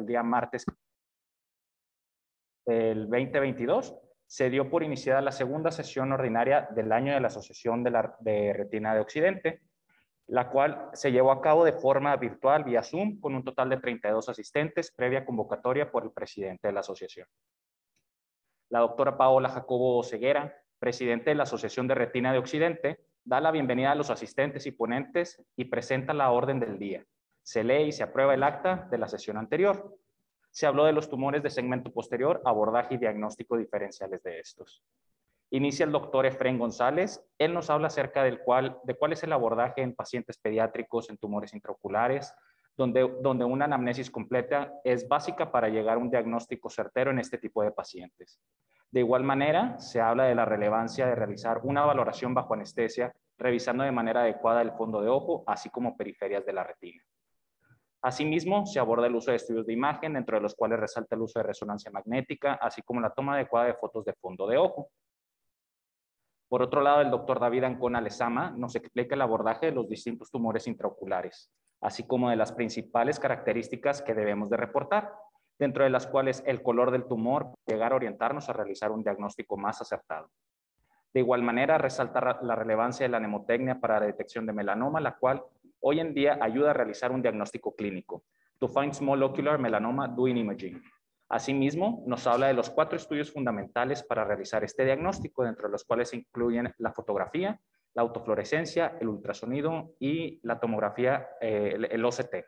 el día martes del 2022, se dio por iniciada la segunda sesión ordinaria del año de la Asociación de, Retina de Occidente, la cual se llevó a cabo de forma virtual vía Zoom con un total de 32 asistentes previa convocatoria por el presidente de la asociación. La doctora Paola Jacobo Ceguera, presidente de la Asociación de Retina de Occidente, da la bienvenida a los asistentes y ponentes y presenta la orden del día, se lee y se aprueba el acta de la sesión anterior. Se habló de los tumores de segmento posterior, abordaje y diagnóstico diferenciales de estos. Inicia el doctor Efrén González. Él nos habla acerca de cuál es el abordaje en pacientes pediátricos en tumores intraoculares, donde, donde una anamnesis completa es básica para llegar a un diagnóstico certero en este tipo de pacientes. De igual manera, se habla de la relevancia de realizar una valoración bajo anestesia, revisando de manera adecuada el fondo de ojo, así como periferias de la retina. Asimismo, se aborda el uso de estudios de imagen, dentro de los cuales resalta el uso de resonancia magnética, así como la toma adecuada de fotos de fondo de ojo. Por otro lado, el doctor David Ancona Lezama nos explica el abordaje de los distintos tumores intraoculares, así como de las principales características que debemos de reportar, dentro de las cuales el color del tumor puede llegar a orientarnos a realizar un diagnóstico más acertado. De igual manera, resalta la relevancia de la nemotecnia para la detección de melanoma, la cual hoy en día ayuda a realizar un diagnóstico clínico, to find small ocular melanoma doing imaging. Asimismo, nos habla de los cuatro estudios fundamentales para realizar este diagnóstico, dentro de los cuales se incluyen la fotografía, la autofluorescencia, el ultrasonido y la tomografía, eh, el OCT.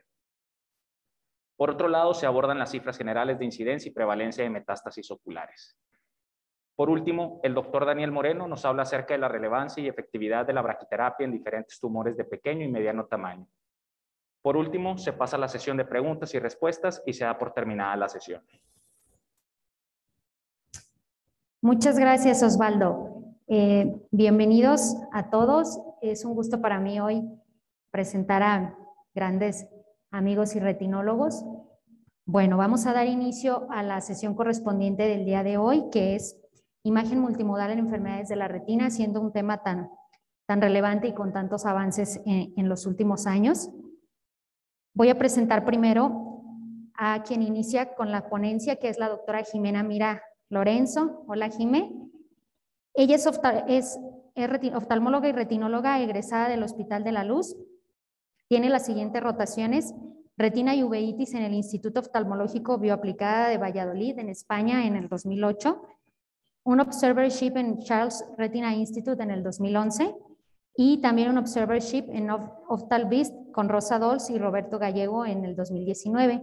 Por otro lado, se abordan las cifras generales de incidencia y prevalencia de metástasis oculares. Por último, el doctor Daniel Moreno nos habla acerca de la relevancia y efectividad de la braquiterapia en diferentes tumores de pequeño y mediano tamaño. Por último, se pasa a la sesión de preguntas y respuestas y se da por terminada la sesión. Muchas gracias, Osvaldo. Eh, bienvenidos a todos. Es un gusto para mí hoy presentar a grandes amigos y retinólogos. Bueno, vamos a dar inicio a la sesión correspondiente del día de hoy, que es imagen multimodal en enfermedades de la retina, siendo un tema tan, tan relevante y con tantos avances en, los últimos años. Voy a presentar primero a quien inicia con la ponencia, que es la doctora Jimena Mira Lorenzo. Hola, Jimé. Ella es, es oftalmóloga y retinóloga egresada del Hospital de la Luz. Tiene las siguientes rotaciones retina y uveitis en el Instituto Oftalmológico Bioaplicada de Valladolid, en España, en el 2008 un observership en Charles Retina Institute en el 2011 y también un observership en Beast con Rosa Dols y Roberto Gallego en el 2019.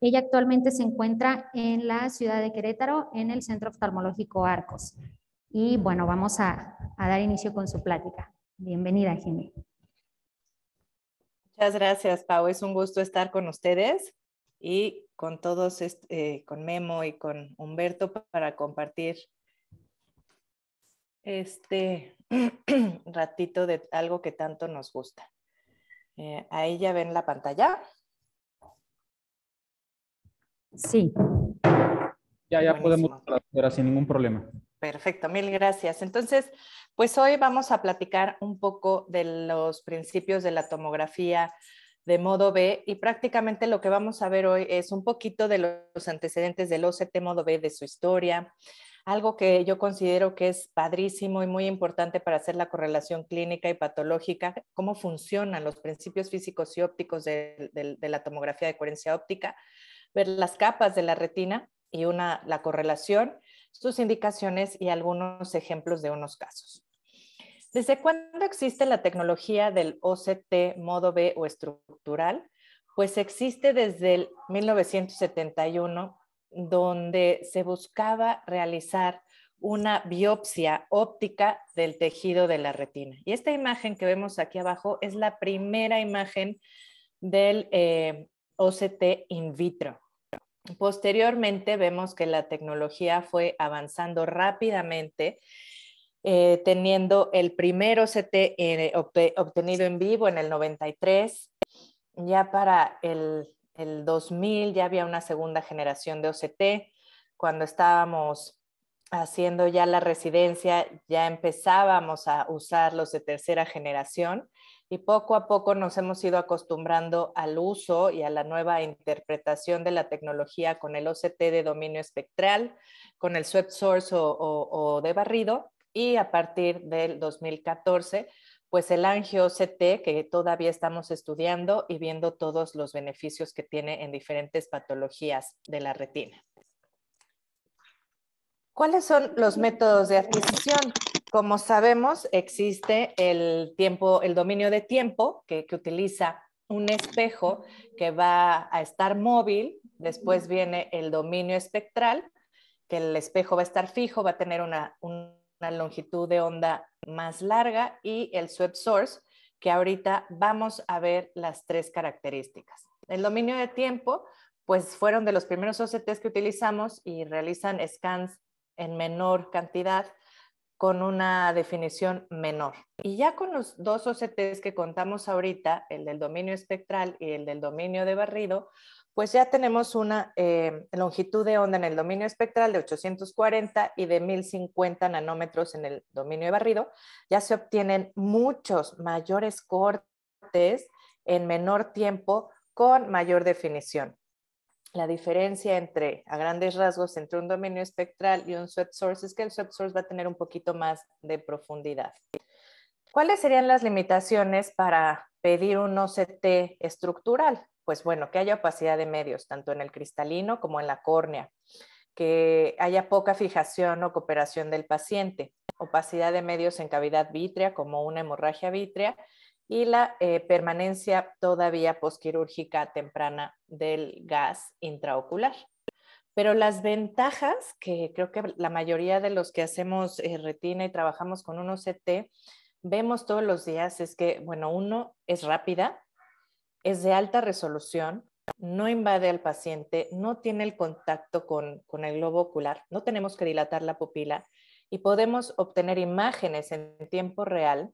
Ella actualmente se encuentra en la ciudad de Querétaro, en el Centro Oftalmológico Arcos. Y bueno, vamos a, dar inicio con su plática. Bienvenida, Jimmy. Muchas gracias, Pau. Es un gusto estar con ustedes y con todos, eh, con Memo y con Humberto para compartir este ratito de algo que tanto nos gusta. Eh, ahí ya ven la pantalla. Sí. Ya, ya podemos hablar sin ningún problema. Perfecto, mil gracias. Entonces, pues hoy vamos a platicar un poco de los principios de la tomografía de modo B y prácticamente lo que vamos a ver hoy es un poquito de los antecedentes del OCT modo B, de su historia, algo que yo considero que es padrísimo y muy importante para hacer la correlación clínica y patológica, cómo funcionan los principios físicos y ópticos de, de la tomografía de coherencia óptica, ver las capas de la retina y una, la correlación, sus indicaciones y algunos ejemplos de unos casos. ¿Desde cuándo existe la tecnología del OCT modo B o estructural? Pues existe desde el 1971, donde se buscaba realizar una biopsia óptica del tejido de la retina. Y esta imagen que vemos aquí abajo es la primera imagen del eh, OCT in vitro. Posteriormente vemos que la tecnología fue avanzando rápidamente eh, teniendo el primer eh, OCT obtenido en vivo en el 93. Ya para el, el 2000 ya había una segunda generación de OCT. Cuando estábamos haciendo ya la residencia, ya empezábamos a usar los de tercera generación y poco a poco nos hemos ido acostumbrando al uso y a la nueva interpretación de la tecnología con el OCT de dominio espectral, con el swept source o, o de barrido y a partir del 2014, pues el Angio CT, que todavía estamos estudiando y viendo todos los beneficios que tiene en diferentes patologías de la retina. ¿Cuáles son los métodos de adquisición? Como sabemos, existe el tiempo, el dominio de tiempo que, utiliza un espejo que va a estar móvil, después viene el dominio espectral, que el espejo va a estar fijo, va a tener longitud de onda más larga y el swept source, que ahorita vamos a ver las tres características. El dominio de tiempo, pues fueron de los primeros OCTs que utilizamos y realizan scans en menor cantidad con una definición menor. Y ya con los dos OCTs que contamos ahorita, el del dominio espectral y el del dominio de barrido, pues ya tenemos una eh, longitud de onda en el dominio espectral de 840 y de 1050 nanómetros en el dominio de barrido, ya se obtienen muchos mayores cortes en menor tiempo con mayor definición. La diferencia entre, a grandes rasgos, entre un dominio espectral y un swept source es que el swept source va a tener un poquito más de profundidad. ¿Cuáles serían las limitaciones para pedir un OCT estructural? pues bueno, que haya opacidad de medios, tanto en el cristalino como en la córnea, que haya poca fijación o cooperación del paciente, opacidad de medios en cavidad vítrea como una hemorragia vítrea y la eh, permanencia todavía posquirúrgica temprana del gas intraocular. Pero las ventajas que creo que la mayoría de los que hacemos eh, retina y trabajamos con un OCT vemos todos los días es que, bueno, uno es rápida, es de alta resolución, no invade al paciente, no tiene el contacto con, el globo ocular, no tenemos que dilatar la pupila y podemos obtener imágenes en tiempo real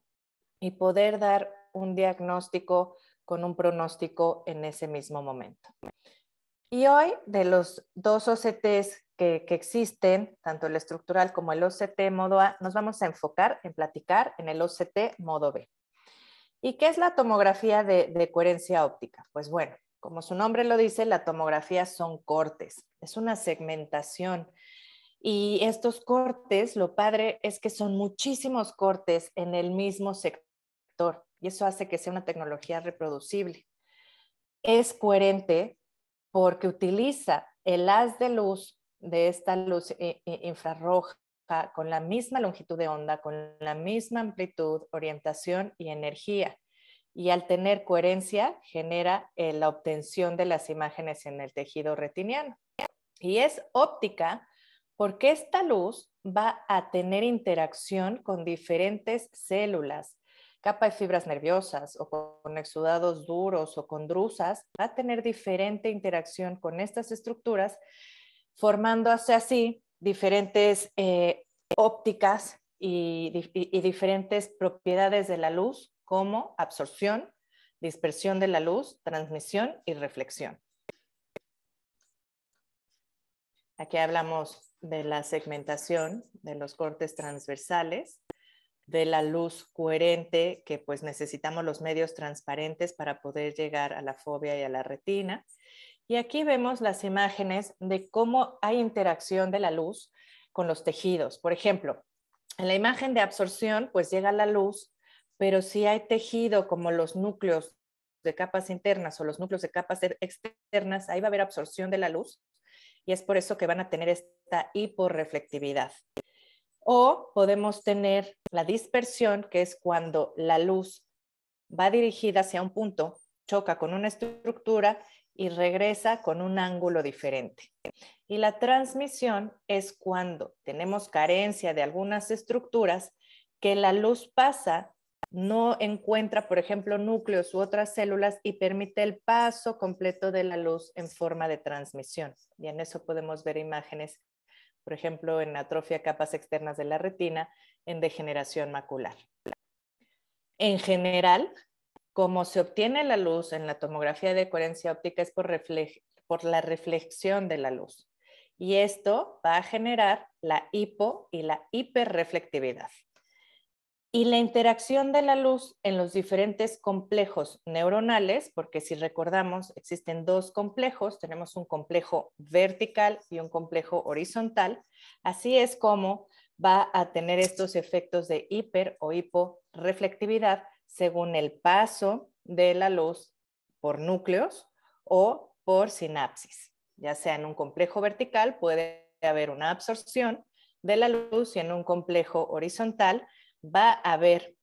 y poder dar un diagnóstico con un pronóstico en ese mismo momento. Y hoy, de los dos OCTs que, que, existen, tanto el estructural como el OCT modo A, nos vamos a enfocar en platicar en el OCT modo B. ¿Y qué es la tomografía de, coherencia óptica? Pues bueno, como su nombre lo dice, la tomografía son cortes, es una segmentación. Y estos cortes, lo padre es que son muchísimos cortes en el mismo sector y eso hace que sea una tecnología reproducible. Es coherente porque utiliza el haz de luz de esta luz eh, eh, infrarroja con la misma longitud de onda, con la misma amplitud, orientación y energía. Y al tener coherencia, genera eh, la obtención de las imágenes en el tejido retiniano. Y es óptica porque esta luz va a tener interacción con diferentes células, capa de fibras nerviosas o con exudados duros o con drusas, va a tener diferente interacción con estas estructuras, formándose así diferentes eh, ópticas y, y, diferentes propiedades de la luz, como absorción, dispersión de la luz, transmisión y reflexión. Aquí hablamos de la segmentación, de los cortes transversales, de la luz coherente, que pues necesitamos los medios transparentes para poder llegar a la fobia y a la retina, y aquí vemos las imágenes de cómo hay interacción de la luz con los tejidos. Por ejemplo, en la imagen de absorción, pues llega la luz, pero si hay tejido como los núcleos de capas internas o los núcleos de capas e-, externas, ahí va a haber absorción de la luz y es por eso que van a tener esta hiporreflectividad. O podemos tener la dispersión, que es cuando la luz va dirigida hacia un punto, choca con una estructura y regresa con un ángulo diferente. Y la transmisión es cuando tenemos carencia de algunas estructuras que la luz pasa, no encuentra, por ejemplo, núcleos u otras células y permite el paso completo de la luz en forma de transmisión. Y en eso podemos ver imágenes, por ejemplo, en atrofia capas externas de la retina, en degeneración macular. En general, como se obtiene la luz en la tomografía de coherencia óptica es por, la reflexión de la luz. Y esto va a generar la hipo y la hiperreflectividad. Y la interacción de la luz en los diferentes complejos neuronales, porque si recordamos, existen dos complejos, tenemos un complejo vertical y un complejo horizontal, así es como va a tener estos efectos de hiper o reflectividad según el paso de la luz por núcleos o por sinapsis. Ya sea en un complejo vertical puede haber una absorción de la luz y en un complejo horizontal va a haber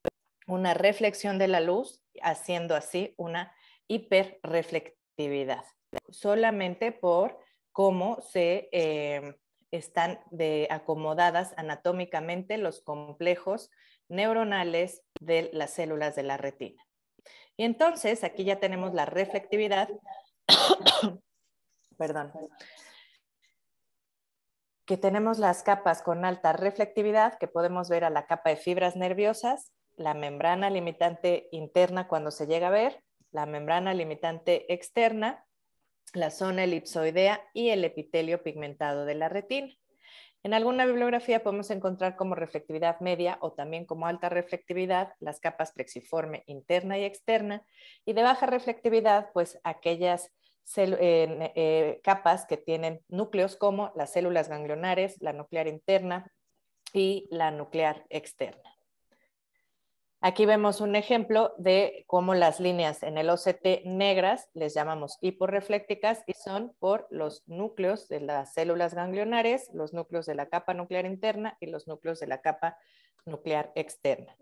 una reflexión de la luz, haciendo así una hiperreflectividad, solamente por cómo se eh, están acomodadas anatómicamente los complejos neuronales de las células de la retina. Y entonces aquí ya tenemos la reflectividad, perdón, que tenemos las capas con alta reflectividad, que podemos ver a la capa de fibras nerviosas, la membrana limitante interna cuando se llega a ver, la membrana limitante externa, la zona elipsoidea y el epitelio pigmentado de la retina. En alguna bibliografía podemos encontrar como reflectividad media o también como alta reflectividad las capas plexiforme interna y externa y de baja reflectividad pues aquellas eh, capas que tienen núcleos como las células ganglionares, la nuclear interna y la nuclear externa. Aquí vemos un ejemplo de cómo las líneas en el OCT negras, les llamamos hiporreflécticas, y son por los núcleos de las células ganglionares, los núcleos de la capa nuclear interna y los núcleos de la capa nuclear externa.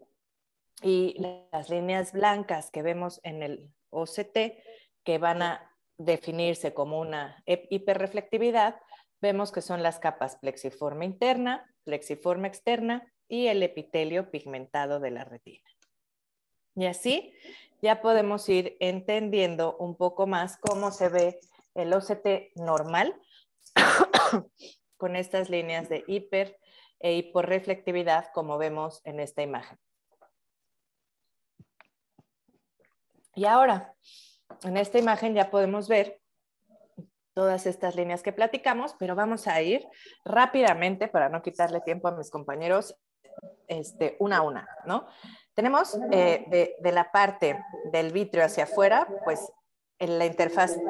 Y las líneas blancas que vemos en el OCT, que van a definirse como una hiperreflectividad, vemos que son las capas plexiforme interna, plexiforme externa, y el epitelio pigmentado de la retina. Y así ya podemos ir entendiendo un poco más cómo se ve el OCT normal con estas líneas de hiper e hiporreflectividad como vemos en esta imagen. Y ahora, en esta imagen ya podemos ver todas estas líneas que platicamos, pero vamos a ir rápidamente, para no quitarle tiempo a mis compañeros, este, una a una, ¿no? Tenemos eh, de, la parte del vitrio hacia afuera, pues en la interfase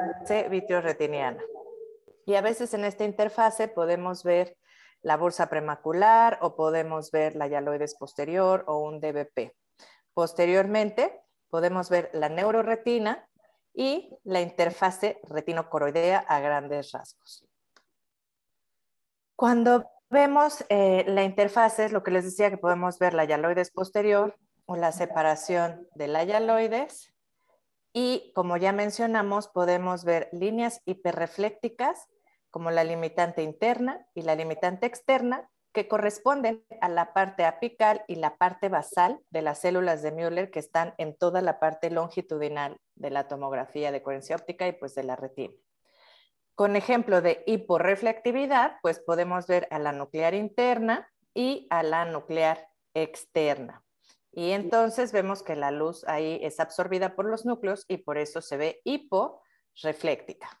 vitrio-retiniana. Y a veces en esta interfase podemos ver la bolsa premacular o podemos ver la yaloides posterior o un DBP. Posteriormente podemos ver la neuroretina y la interfase retinocoroidea a grandes rasgos. Cuando Vemos eh, la interfase, es lo que les decía que podemos ver la yaloides posterior o la separación de la yaloides. Y como ya mencionamos, podemos ver líneas hiperreflécticas como la limitante interna y la limitante externa que corresponden a la parte apical y la parte basal de las células de Müller que están en toda la parte longitudinal de la tomografía de coherencia óptica y pues de la retina. Con ejemplo de hiporreflectividad, pues podemos ver a la nuclear interna y a la nuclear externa. Y entonces vemos que la luz ahí es absorbida por los núcleos y por eso se ve hiporefléctica.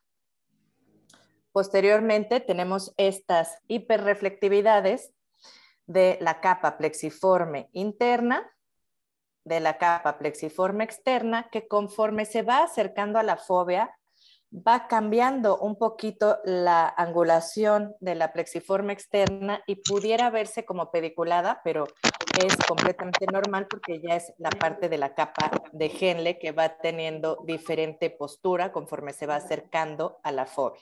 Posteriormente tenemos estas hiperreflectividades de la capa plexiforme interna, de la capa plexiforme externa, que conforme se va acercando a la fobia, va cambiando un poquito la angulación de la plexiforme externa y pudiera verse como pediculada, pero es completamente normal porque ya es la parte de la capa de Henle que va teniendo diferente postura conforme se va acercando a la fobia.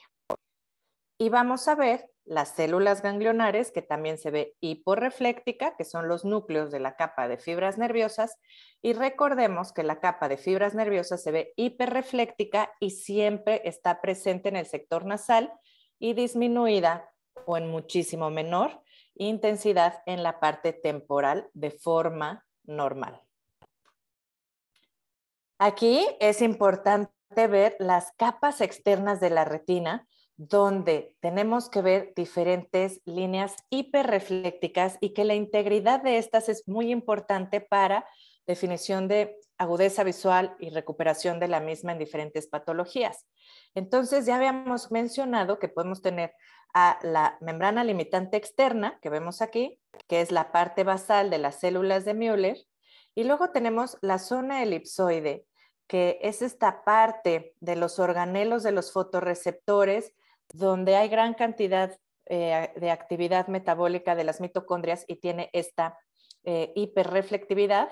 Y vamos a ver las células ganglionares, que también se ve hiporrefléctica, que son los núcleos de la capa de fibras nerviosas. Y recordemos que la capa de fibras nerviosas se ve hiperrefléctica y siempre está presente en el sector nasal y disminuida o en muchísimo menor intensidad en la parte temporal de forma normal. Aquí es importante ver las capas externas de la retina donde tenemos que ver diferentes líneas hiperreflécticas y que la integridad de estas es muy importante para definición de agudeza visual y recuperación de la misma en diferentes patologías. Entonces, ya habíamos mencionado que podemos tener a la membrana limitante externa, que vemos aquí, que es la parte basal de las células de Müller, y luego tenemos la zona elipsoide, que es esta parte de los organelos de los fotorreceptores donde hay gran cantidad eh, de actividad metabólica de las mitocondrias y tiene esta eh, hiperreflectividad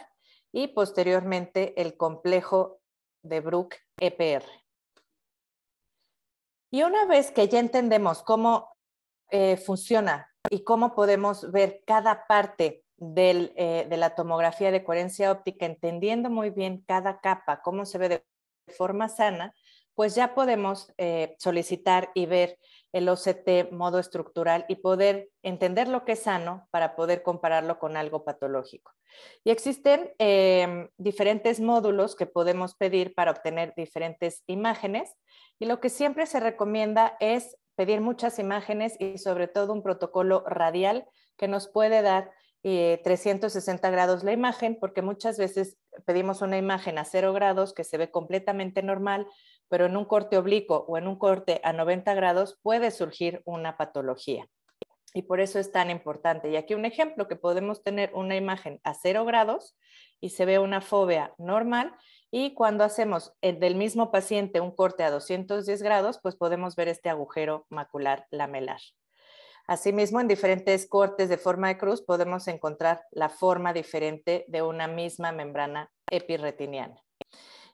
y posteriormente el complejo de Brook EPR. Y una vez que ya entendemos cómo eh, funciona y cómo podemos ver cada parte de la tomografía de coherencia óptica, entendiendo muy bien cada capa, cómo se ve de forma sana, pues ya podemos eh, solicitar y ver el OCT modo estructural y poder entender lo que es sano para poder compararlo con algo patológico. Y existen em, diferentes módulos que podemos pedir para obtener diferentes imágenes y lo que siempre se recomienda es pedir muchas imágenes y sobre todo un protocolo radial que nos puede dar 360 eh, grados la imagen, porque muchas veces pedimos una imagen a 0 grados que se ve completamente normal, pero en un corte oblicuo o en un corte a 90 grados puede surgir una patología. Y por eso es tan importante. Y aquí un ejemplo que podemos tener una imagen a 0 grados y se ve una fobia normal y cuando hacemos eh, del mismo paciente un corte a 210 grados, pues podemos ver este agujero macular lamelar. Asimismo, en diferentes cortes de forma de cruz podemos encontrar la forma diferente de una misma membrana epirretiniana.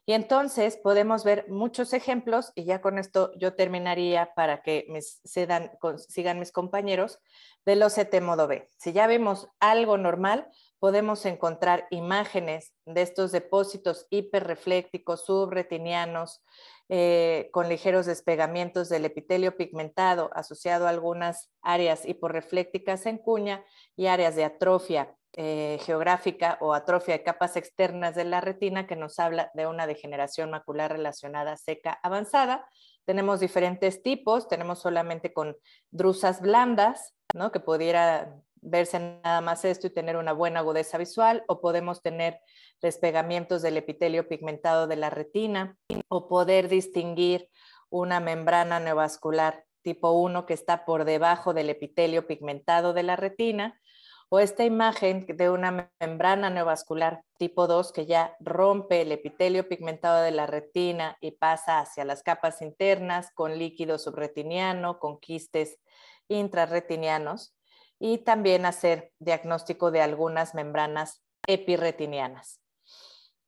Y entonces podemos ver muchos ejemplos, y ya con esto yo terminaría para que sigan mis compañeros, los ET modo B. Si ya vemos algo normal, podemos encontrar imágenes de estos depósitos hiperreflécticos, subretinianos, eh, con ligeros despegamientos del epitelio pigmentado asociado a algunas áreas hiporreflécticas en cuña y áreas de atrofia eh, geográfica o atrofia de capas externas de la retina que nos habla de una degeneración macular relacionada seca avanzada. Tenemos diferentes tipos, tenemos solamente con drusas blandas, ¿no? que pudiera verse nada más esto y tener una buena agudeza visual, o podemos tener despegamientos del epitelio pigmentado de la retina, o poder distinguir una membrana neovascular tipo 1 que está por debajo del epitelio pigmentado de la retina, o esta imagen de una membrana neovascular tipo 2 que ya rompe el epitelio pigmentado de la retina y pasa hacia las capas internas con líquido subretiniano, con quistes intrarretinianos y también hacer diagnóstico de algunas membranas epirretinianas.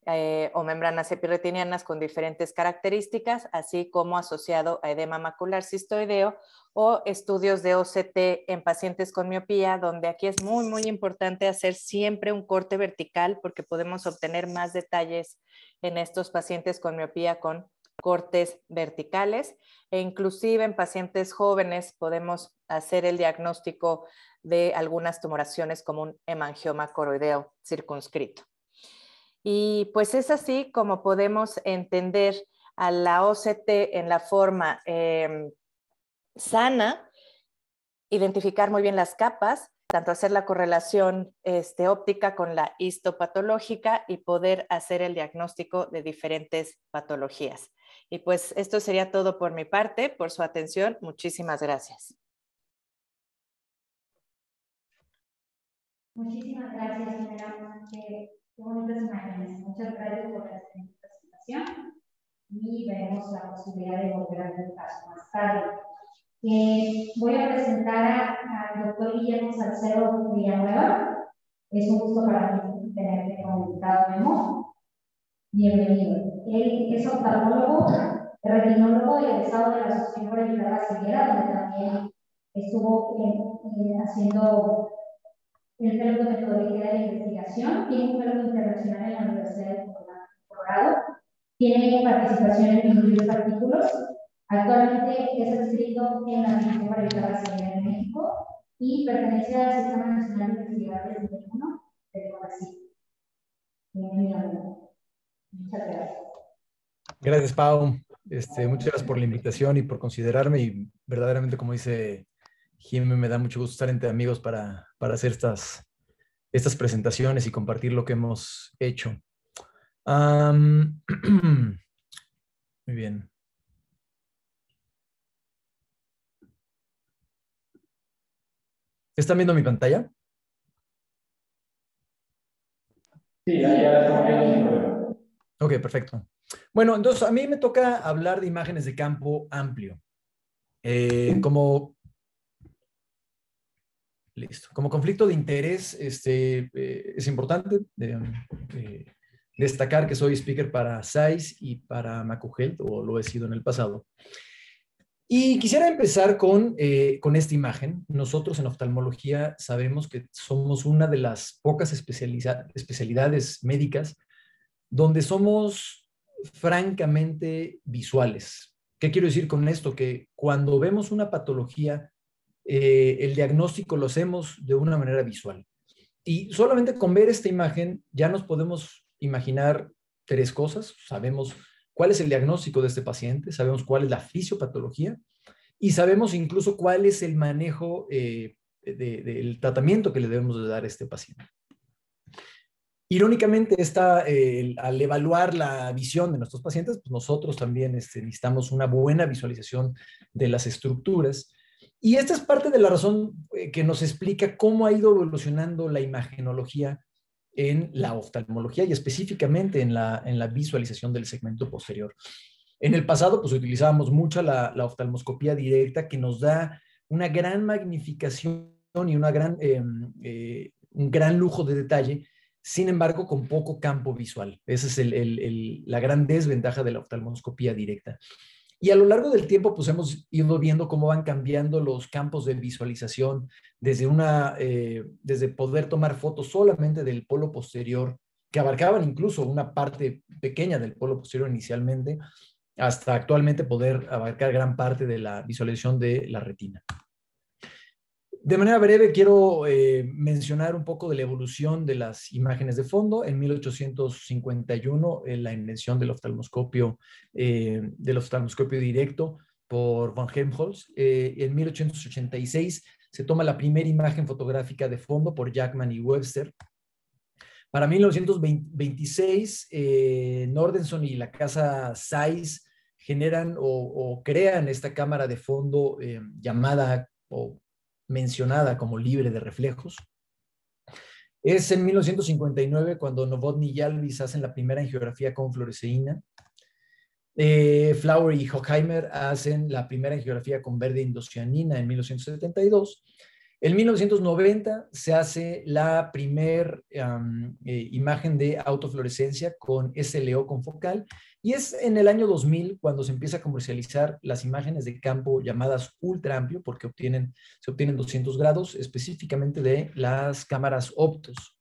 Eh, o membranas epirretinianas con diferentes características, así como asociado a edema macular cistoideo o estudios de OCT en pacientes con miopía, donde aquí es muy, muy importante hacer siempre un corte vertical porque podemos obtener más detalles en estos pacientes con miopía con cortes verticales e inclusive en pacientes jóvenes podemos hacer el diagnóstico de algunas tumoraciones como un hemangioma coroideo circunscrito. Y pues es así como podemos entender a la OCT en la forma em, sana, identificar muy bien las capas, tanto hacer la correlación este, óptica con la histopatológica y poder hacer el diagnóstico de diferentes patologías. Y pues esto sería todo por mi parte, por su atención. Muchísimas gracias. Muchísimas gracias, señora. Muchas gracias por esta presentación y veremos la posibilidad de volver a ver el caso más tarde. Eh, voy a presentar al doctor Guillermo Salcedo Villanueva. Es un gusto para mí tenerte como invitado, Memo. Bienvenido. Él es oftalmólogo, retinólogo y egresado de la Asociación de la Ceguera, donde también estuvo eh, eh haciendo el fellow de metodología de investigación, tiene un fellow internacional en la Universidad de Colorado, tiene participación en diferentes artículos, actualmente es inscrito en la Universidad de la de México y pertenece al Sistema Nacional de Universidades de México, de de Bienvenido. Muchas gracias. Gracias, Pau. Este, muchas gracias por la invitación y por considerarme y verdaderamente, como dice Jimmy, me da mucho gusto estar entre amigos para, hacer estas, estas presentaciones y compartir lo que hemos hecho. muy bien. ¿Están viendo mi pantalla? Sí, ya, está. Ok, perfecto. Bueno, entonces a mí me toca hablar de imágenes de campo amplio. Eh, como Listo. Como conflicto de interés, este, eh, es importante eh, eh, destacar que soy speaker para SAIS y para Macugel o lo he sido en el pasado. Y quisiera empezar con, con esta imagen. Nosotros en oftalmología sabemos que somos una de las pocas especialidades médicas donde somos francamente visuales. ¿Qué quiero decir con esto? Que cuando vemos una patología eh, el diagnóstico lo hacemos de una manera visual. Y solamente con ver esta imagen ya nos podemos imaginar tres cosas. Sabemos cuál es el diagnóstico de este paciente, sabemos cuál es la fisiopatología y sabemos incluso cuál es el manejo eh, del tratamiento que le debemos de dar a este paciente. Irónicamente, está al evaluar la visión de nuestros pacientes, pues nosotros también este, necesitamos una buena visualización de las estructuras y esta es parte de la razón eh, que nos explica cómo ha ido evolucionando la imagenología en la oftalmología y específicamente en la, visualización del segmento posterior. En el pasado, pues utilizábamos mucha la, la oftalmoscopía directa que nos da una gran magnificación y una gran, em, eh, un gran lujo de detalle, sin embargo, con poco campo visual. Esa es la gran desventaja de la oftalmoscopía directa. Y a lo largo del tiempo, pues, hemos ido viendo cómo van cambiando los campos de visualización, desde, una, eh, desde poder tomar fotos solamente del polo posterior, que abarcaban incluso una parte pequeña del polo posterior inicialmente, hasta actualmente poder abarcar gran parte de la visualización de la retina. De manera breve, quiero eh, mencionar un poco de la evolución de las imágenes de fondo. En 1851, eh, la invención del oftalmoscopio, eh, del oftalmoscopio directo por von Helmholtz. en 1886 se toma la primera imagen fotográfica de fondo por Jackman y Webster. Para 1926, Nordenson y la casa Zeiss generan o, o crean esta cámara de fondo llamada o mencionada como libre de reflejos. Es en 1959 cuando Novotny y Alvis hacen la primera angiografía con fluoresceína. Eh, Flower y Hockheimer hacen la primera angiografía con verde indocianina en 1972 en 1990 se hace la primera eh, imagen de autofluorescencia con SLO focal y es en el año 2000 cuando se empieza a comercializar las imágenes de campo llamadas ultra amplio porque obtienen, se obtienen 200 grados específicamente de las cámaras optos.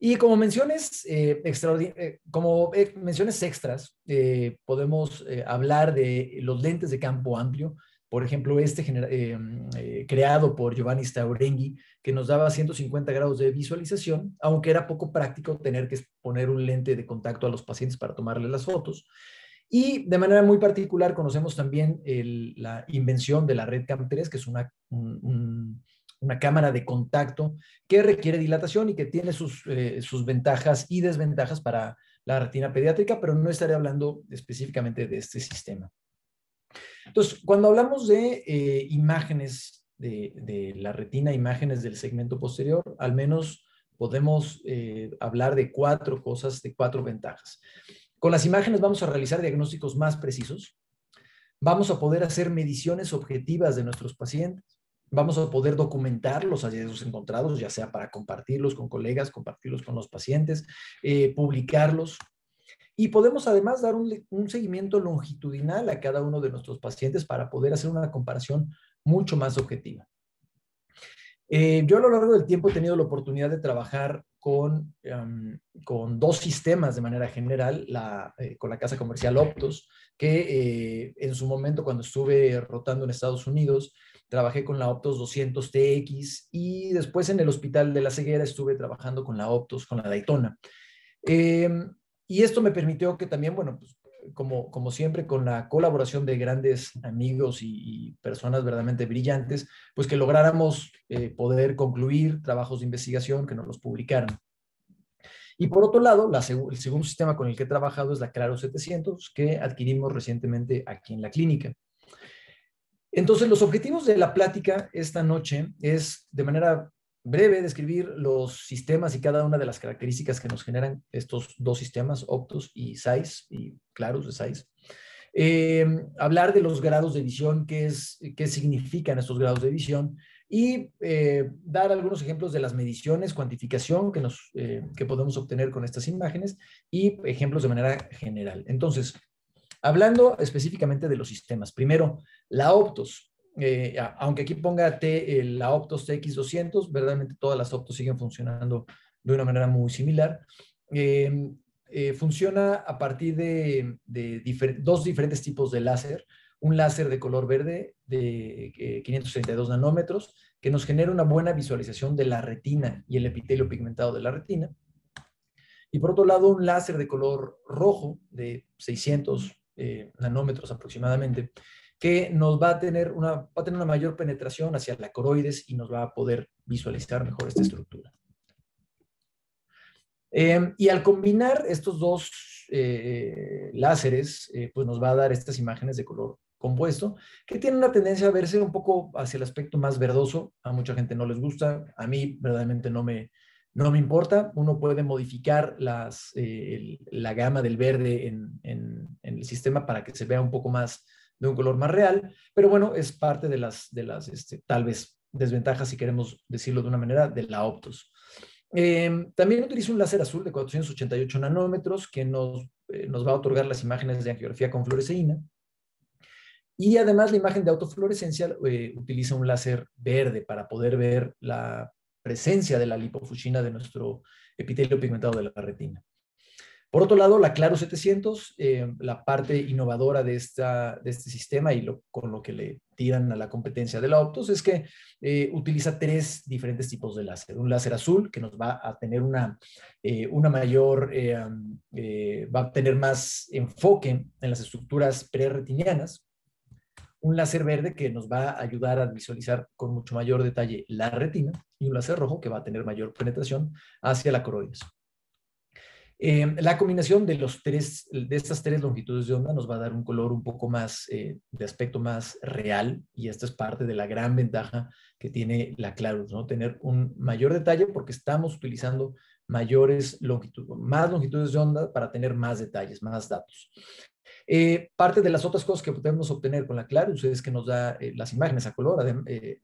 Y como menciones, eh, eh como eh, menciones extras, podemos hablar de los lentes de campo amplio, por ejemplo, este eh, mm, eh, creado por Giovanni Staurengi que nos daba 150 grados de visualización, aunque era poco práctico tener que poner un lente de contacto a los pacientes para tomarle las fotos. Y de manera muy particular conocemos también la invención de la red CAM3, que es una, cámara de contacto que requiere dilatación y que tiene eh, sus ventajas y desventajas para la retina pediátrica, pero no estaré hablando específicamente de este sistema. Entonces, cuando hablamos de eh, imágenes de, la retina, imágenes del segmento posterior, al menos podemos eh, hablar de cuatro cosas, de cuatro ventajas. Con las imágenes vamos a realizar diagnósticos más precisos, vamos a poder hacer mediciones objetivas de nuestros pacientes, vamos a poder documentar los hallazgos encontrados, ya sea para compartirlos con colegas, compartirlos con los pacientes, eh, publicarlos, y podemos además dar un, seguimiento longitudinal a cada uno de nuestros pacientes para poder hacer una comparación mucho más objetiva. Eh, yo a lo largo del tiempo he tenido la oportunidad de trabajar con, em, con dos sistemas de manera general, eh, con la casa comercial Optos, que eh, en su momento cuando estuve rotando en Estados Unidos, trabajé con la Optos 200TX y después en el Hospital de la Ceguera estuve trabajando con la Optos, con la Daytona. Em, y esto me permitió que también, bueno, pues como, como siempre, con la colaboración de grandes amigos y, personas verdaderamente brillantes, pues que lográramos eh, poder concluir trabajos de investigación que nos los publicaron. Y por otro lado, el segundo sistema con el que he trabajado es la Claro 700, que adquirimos recientemente aquí en la clínica. Entonces, los objetivos de la plática esta noche es, de manera breve describir los sistemas y cada una de las características que nos generan estos dos sistemas, optos y SAIS, y claros de SAIS. Eh, hablar de los grados de visión, qué, es, qué significan estos grados de visión y eh, dar algunos ejemplos de las mediciones, cuantificación que, nos, eh, que podemos obtener con estas imágenes y ejemplos de manera general. Entonces, hablando específicamente de los sistemas, primero, la optos eh, aunque aquí ponga eh, la Optos X200, verdaderamente todas las Optos siguen funcionando de una manera muy similar. Eh, funciona a partir de, dos diferentes tipos de láser. Un láser de color verde de 532 nanómetros que nos genera una buena visualización de la retina y el epitelio pigmentado de la retina. Y por otro lado, un láser de color rojo de 600 nanómetros aproximadamente, que nos va a tener una, una mayor penetración hacia la coroides y nos va a poder visualizar mejor esta estructura. Em, y al combinar estos dos eh, láseres, eh, pues nos va a dar estas imágenes de color compuesto, que tienen una tendencia a verse un poco hacia el aspecto más verdoso. A mucha gente no les gusta, a mí verdaderamente no me, no me importa. Uno puede modificar eh, la gama del verde en, el sistema para que se vea un poco más de un color más real, pero bueno, es parte de las, de las este, tal vez desventajas, si queremos decirlo de una manera, de la Optus. Em, también utiliza un láser azul de 488 nanómetros que nos, eh, nos va a otorgar las imágenes de angiografía con fluoresceína. Y además la imagen de autofluorescencia eh, utiliza un láser verde para poder ver la presencia de la lipofuscina de nuestro epitelio pigmentado de la retina. Por otro lado, la Claro 700, eh, la parte innovadora de, este sistema y con lo que le tiran a la competencia de la Optus, es que eh, utiliza tres diferentes tipos de láser. Un láser azul que nos va a tener una, eh, mayor, va a tener más enfoque en las estructuras preretinianas, Un láser verde que nos va a ayudar a visualizar con mucho mayor detalle la retina y un láser rojo que va a tener mayor penetración hacia la coroides. Em, la combinación de, los tres, de estas tres longitudes de onda nos va a dar un color un poco más, eh, de aspecto más real, y esta es parte de la gran ventaja que tiene la Clarus, ¿no? Tener un mayor detalle porque estamos utilizando mayores longitudes, más longitudes de onda para tener más detalles, más datos. Eh, parte de las otras cosas que podemos obtener con la Clarus es que nos da eh, las imágenes a color, eh,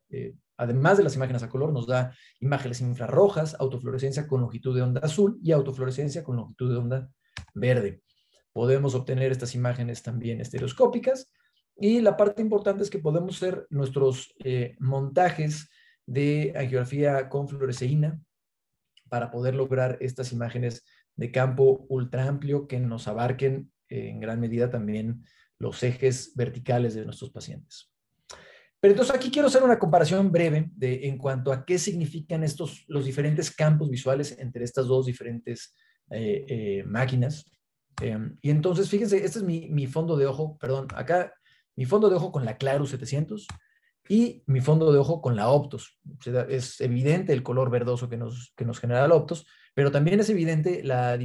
además de las imágenes a color, nos da imágenes infrarrojas, autofluorescencia con longitud de onda azul y autofluorescencia con longitud de onda verde. Podemos obtener estas imágenes también estereoscópicas y la parte importante es que podemos hacer nuestros montajes de angiografía con fluoresceína para poder lograr estas imágenes de campo ultra amplio que nos abarquen en gran medida también los ejes verticales de nuestros pacientes. Pero entonces aquí quiero hacer una comparación breve de, en cuanto a qué significan estos, los diferentes campos visuales entre estas dos diferentes eh, eh, máquinas. Em, y entonces, fíjense, este es mi, fondo de ojo, perdón, acá mi fondo de ojo con la Clarus 700 y mi fondo de ojo con la Optos. es evidente el color verdoso que nos, que nos genera la Optos, pero también es evidente la,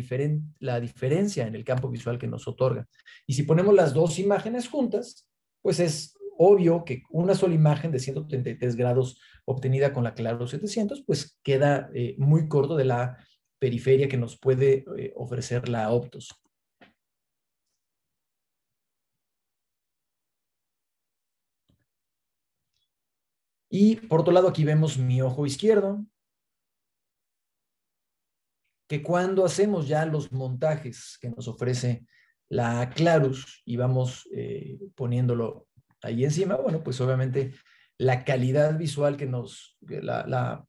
la diferencia en el campo visual que nos otorga. Y si ponemos las dos imágenes juntas, pues es obvio que una sola imagen de 133 grados obtenida con la Claro 700, pues queda eh, muy corto de la periferia que nos puede eh, ofrecer la Optos. Y por otro lado, aquí vemos mi ojo izquierdo, que cuando hacemos ya los montajes que nos ofrece la Clarus y vamos eh, poniéndolo ahí encima, bueno, pues obviamente la calidad visual que nos,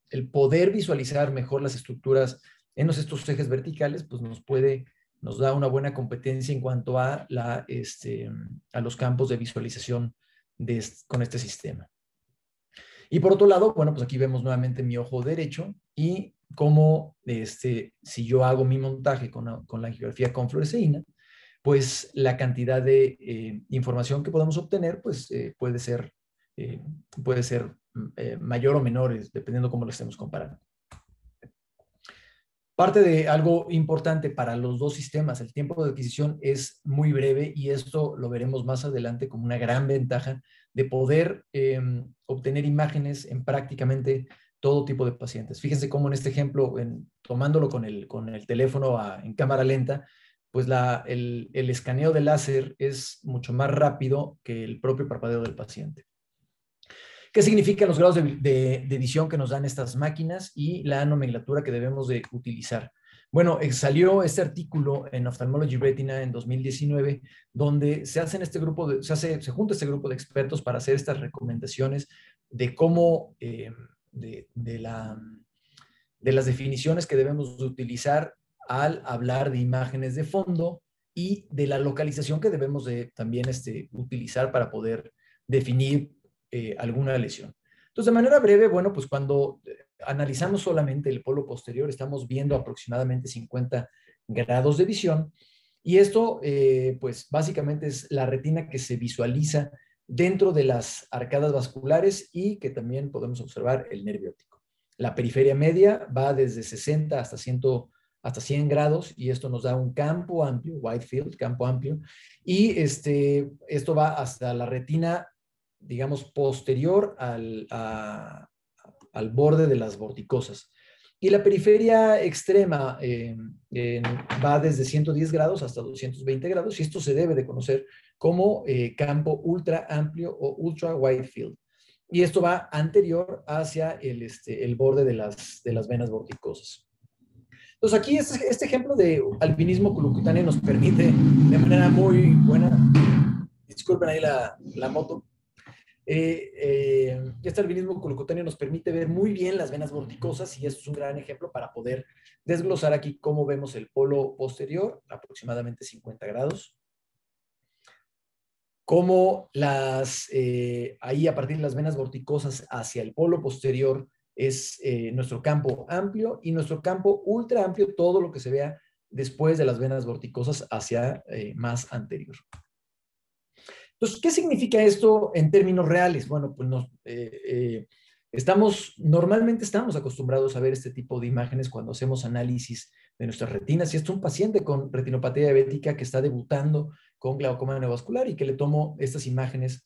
el poder visualizar mejor las estructuras en estos ejes verticales, pues nos puede, nos da una buena competencia en cuanto a, la, este, a los campos de visualización de, con este sistema. Y por otro lado, bueno, pues aquí vemos nuevamente mi ojo derecho y como este, si yo hago mi montaje con, la angiografía con fluorescina, pues la cantidad de eh, información que podamos obtener pues, eh, puede ser, eh, puede ser mm, mayor o menor, dependiendo cómo lo estemos comparando. Parte de algo importante para los dos sistemas, el tiempo de adquisición es muy breve y esto lo veremos más adelante como una gran ventaja de poder em, obtener imágenes en prácticamente todo tipo de pacientes. Fíjense cómo en este ejemplo, en, tomándolo con el, con el teléfono en cámara lenta, pues la, el, el, escaneo de láser es mucho más rápido que el propio parpadeo del paciente. ¿Qué significan los grados de, de, visión que nos dan estas máquinas y la nomenclatura que debemos de utilizar? Bueno, eh, salió este artículo en Ophthalmology Retina en 2019, donde se hacen este grupo, se, hace, se junta este grupo de expertos para hacer estas recomendaciones de cómo eh, de, la, de las definiciones que debemos utilizar al hablar de imágenes de fondo y de la localización que debemos de también este, utilizar para poder definir eh, alguna lesión. Entonces, de manera breve, bueno, pues cuando eh, analizamos solamente el polo posterior, estamos viendo aproximadamente 50 grados de visión y esto, eh, pues básicamente es la retina que se visualiza dentro de las arcadas vasculares y que también podemos observar el nervio óptico. La periferia media va desde 60 hasta 100, hasta 100 grados y esto nos da un campo amplio, wide field, campo amplio, y este, esto va hasta la retina, digamos, posterior al, borde de las vorticosas. Y la periferia extrema eh, va desde 110 grados hasta 220 grados y esto se debe de conocer como eh, campo ultra amplio o ultra wide field. Y esto va anterior hacia el, este, el borde de las, de las venas vorticosas. Entonces aquí este, ejemplo de albinismo culucutáneo nos permite de manera muy buena, disculpen ahí la, la moto, eh, eh, este albinismo culucutáneo nos permite ver muy bien las venas vorticosas y esto es un gran ejemplo para poder desglosar aquí cómo vemos el polo posterior, aproximadamente 50 grados, como las, eh, ahí a partir de las venas vorticosas hacia el polo posterior es eh, nuestro campo amplio y nuestro campo ultra amplio, todo lo que se vea después de las venas vorticosas hacia eh, más anterior. Entonces, ¿qué significa esto en términos reales? Bueno, pues estamos, normalmente estamos acostumbrados a ver este tipo de imágenes cuando hacemos análisis de nuestras retinas. Si es un paciente con retinopatía diabética que está debutando con glaucoma neovascular y que le tomo estas imágenes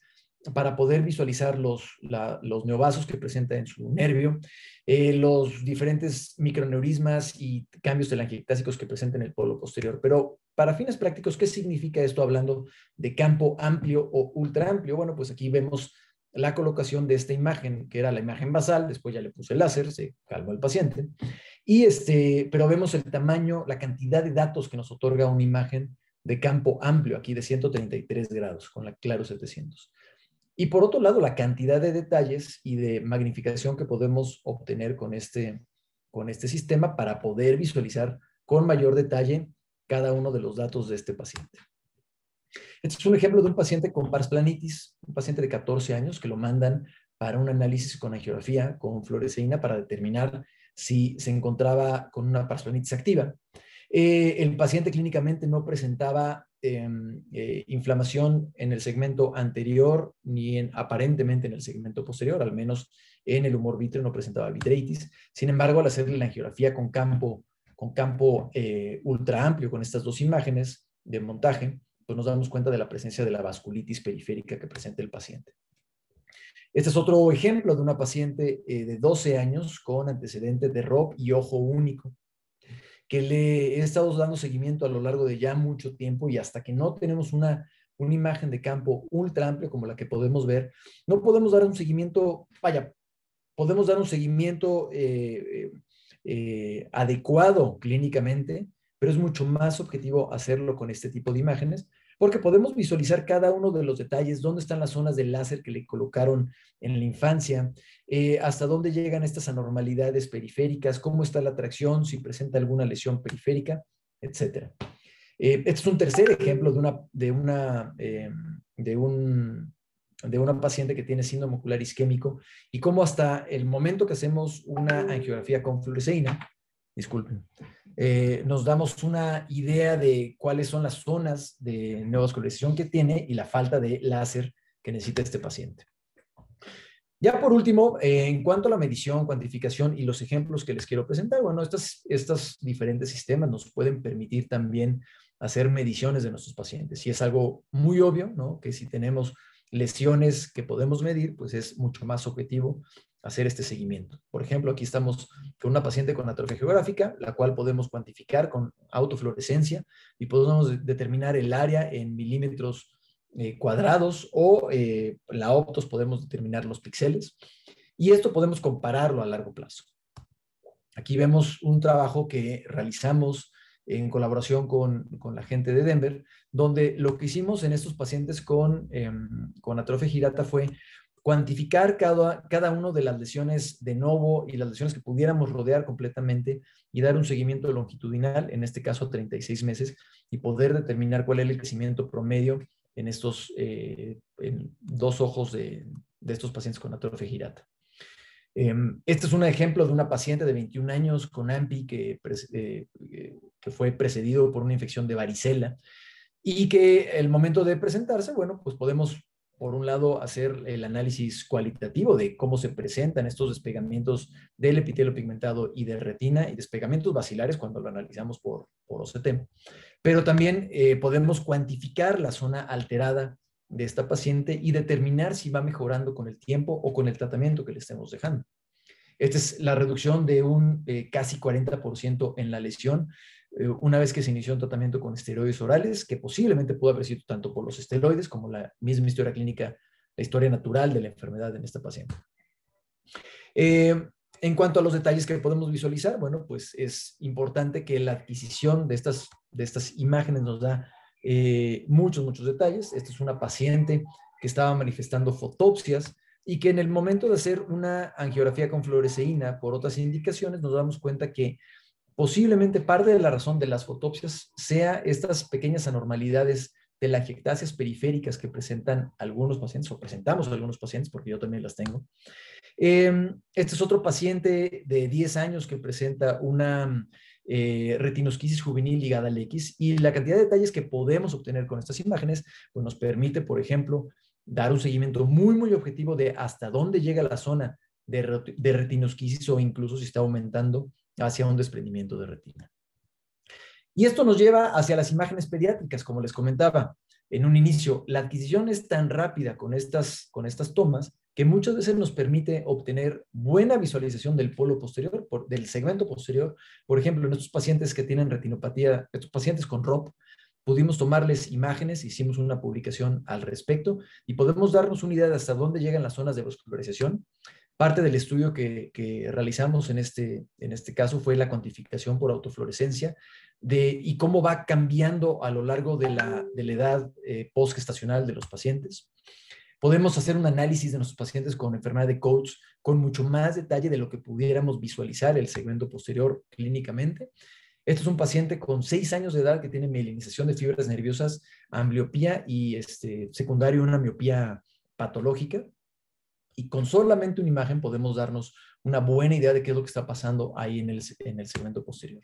para poder visualizar los, neovasos que presenta en su nervio, eh, los diferentes microneurismas y cambios telangiectásicos que presenta en el polo posterior. Pero para fines prácticos, ¿qué significa esto hablando de campo amplio o ultra amplio? Bueno, pues aquí vemos la colocación de esta imagen, que era la imagen basal, después ya le puse el láser, se calmó el paciente, y este, pero vemos el tamaño, la cantidad de datos que nos otorga una imagen de campo amplio aquí de 133 grados con la Claro 700. Y por otro lado, la cantidad de detalles y de magnificación que podemos obtener con este, con este sistema para poder visualizar con mayor detalle cada uno de los datos de este paciente. Este es un ejemplo de un paciente con parsplanitis, un paciente de 14 años que lo mandan para un análisis con angiografía, con fluoresceína, para determinar si se encontraba con una parsplanitis activa. Eh, el paciente clínicamente no presentaba em, eh, inflamación en el segmento anterior ni aparentemente en el segmento posterior, al menos en el humor vitreo no presentaba vitreitis. Sin embargo, al hacerle la angiografía con campo, con campo eh, ultra amplio, con estas dos imágenes de montaje, pues nos damos cuenta de la presencia de la vasculitis periférica que presenta el paciente. Este es otro ejemplo de una paciente de 12 años con antecedente de ROP y ojo único que le he estado dando seguimiento a lo largo de ya mucho tiempo y hasta que no tenemos una, una imagen de campo ultra amplia como la que podemos ver, no podemos dar un seguimiento, vaya, podemos dar un seguimiento eh, eh, eh, adecuado clínicamente, pero es mucho más objetivo hacerlo con este tipo de imágenes porque podemos visualizar cada uno de los detalles, dónde están las zonas de láser que le colocaron en la infancia, eh, hasta dónde llegan estas anormalidades periféricas, cómo está la tracción, si presenta alguna lesión periférica, etc. Eh, este es un tercer ejemplo de una, de una, eh, de una paciente que tiene síndrome ocular isquémico y cómo hasta el momento que hacemos una angiografía con fluoresceína, disculpen, eh, nos damos una idea de cuáles son las zonas de neovascularización que tiene y la falta de láser que necesita este paciente. Ya por último, eh, en cuanto a la medición, cuantificación y los ejemplos que les quiero presentar, bueno, estos diferentes sistemas nos pueden permitir también hacer mediciones de nuestros pacientes. Y es algo muy obvio, ¿no? Que si tenemos lesiones que podemos medir, pues es mucho más objetivo hacer este seguimiento. Por ejemplo, aquí estamos con una paciente con atrofia geográfica, la cual podemos cuantificar con autofluorescencia y podemos determinar el área en milímetros eh, cuadrados o eh, la optos podemos determinar los píxeles y esto podemos compararlo a largo plazo. Aquí vemos un trabajo que realizamos en colaboración con, la gente de Denver, donde lo que hicimos en estos pacientes con, em, con atrofia girata fue cuantificar cada, cada uno de las lesiones de novo y las lesiones que pudiéramos rodear completamente y dar un seguimiento longitudinal, en este caso 36 meses, y poder determinar cuál es el crecimiento promedio en estos eh, en dos ojos de, estos pacientes con atrofia girata. Em, este es un ejemplo de una paciente de 21 años con AMPI que, eh, eh, que fue precedido por una infección de varicela y que el momento de presentarse, bueno, pues podemos por un lado, hacer el análisis cualitativo de cómo se presentan estos despegamientos del epitelio pigmentado y de retina y despegamientos vacilares cuando lo analizamos por, por OCT. Pero también eh, podemos cuantificar la zona alterada de esta paciente y determinar si va mejorando con el tiempo o con el tratamiento que le estemos dejando. Esta es la reducción de un eh, casi 40% en la lesión eh, una vez que se inició un tratamiento con esteroides orales, que posiblemente pudo haber sido tanto por los esteroides como la misma historia clínica, la historia natural de la enfermedad en esta paciente. Eh, en cuanto a los detalles que podemos visualizar, bueno, pues es importante que la adquisición de estas, de estas imágenes nos da eh, muchos, muchos detalles. Esta es una paciente que estaba manifestando fotopsias y que en el momento de hacer una angiografía con fluoresceína por otras indicaciones nos damos cuenta que Posiblemente parte de la razón de las fotopsias sea estas pequeñas anormalidades de las ejectasias periféricas que presentan algunos pacientes, o presentamos algunos pacientes, porque yo también las tengo. Em, este es otro paciente de 10 años que presenta una eh, retinosquisis juvenil ligada al X, y la cantidad de detalles que podemos obtener con estas imágenes pues, nos permite, por ejemplo, dar un seguimiento muy, muy objetivo de hasta dónde llega la zona de, de retinosquisis o incluso si está aumentando hacia un desprendimiento de retina. Y esto nos lleva hacia las imágenes pediátricas, como les comentaba en un inicio. La adquisición es tan rápida con estas, con estas tomas que muchas veces nos permite obtener buena visualización del polo posterior, del segmento posterior. Por ejemplo, en estos pacientes que tienen retinopatía, estos pacientes con ROP, pudimos tomarles imágenes, hicimos una publicación al respecto y podemos darnos una idea de hasta dónde llegan las zonas de vascularización, Parte del estudio que, realizamos este, en este, caso fue la cuantificación por autofluorescencia de, y cómo va cambiando a lo largo de la, edad eh, postgestacional de los pacientes. Podemos hacer un análisis de nuestros pacientes con enfermedad de Coates con mucho más detalle de lo que pudiéramos visualizar el segmento posterior clínicamente. Este es un paciente con seis años de edad que tiene mielinización de fibras nerviosas, ambliopía y este, secundario una miopía patológica y con solamente una imagen podemos darnos una buena idea de qué es lo que está pasando ahí en el, en el segmento posterior.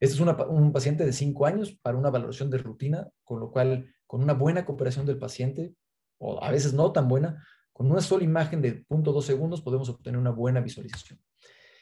Este es un paciente de 5 años para una valoración de rutina, con lo cual, con una buena cooperación del paciente, o a veces no tan buena, con una sola imagen de 0.2 segundos podemos obtener una buena visualización.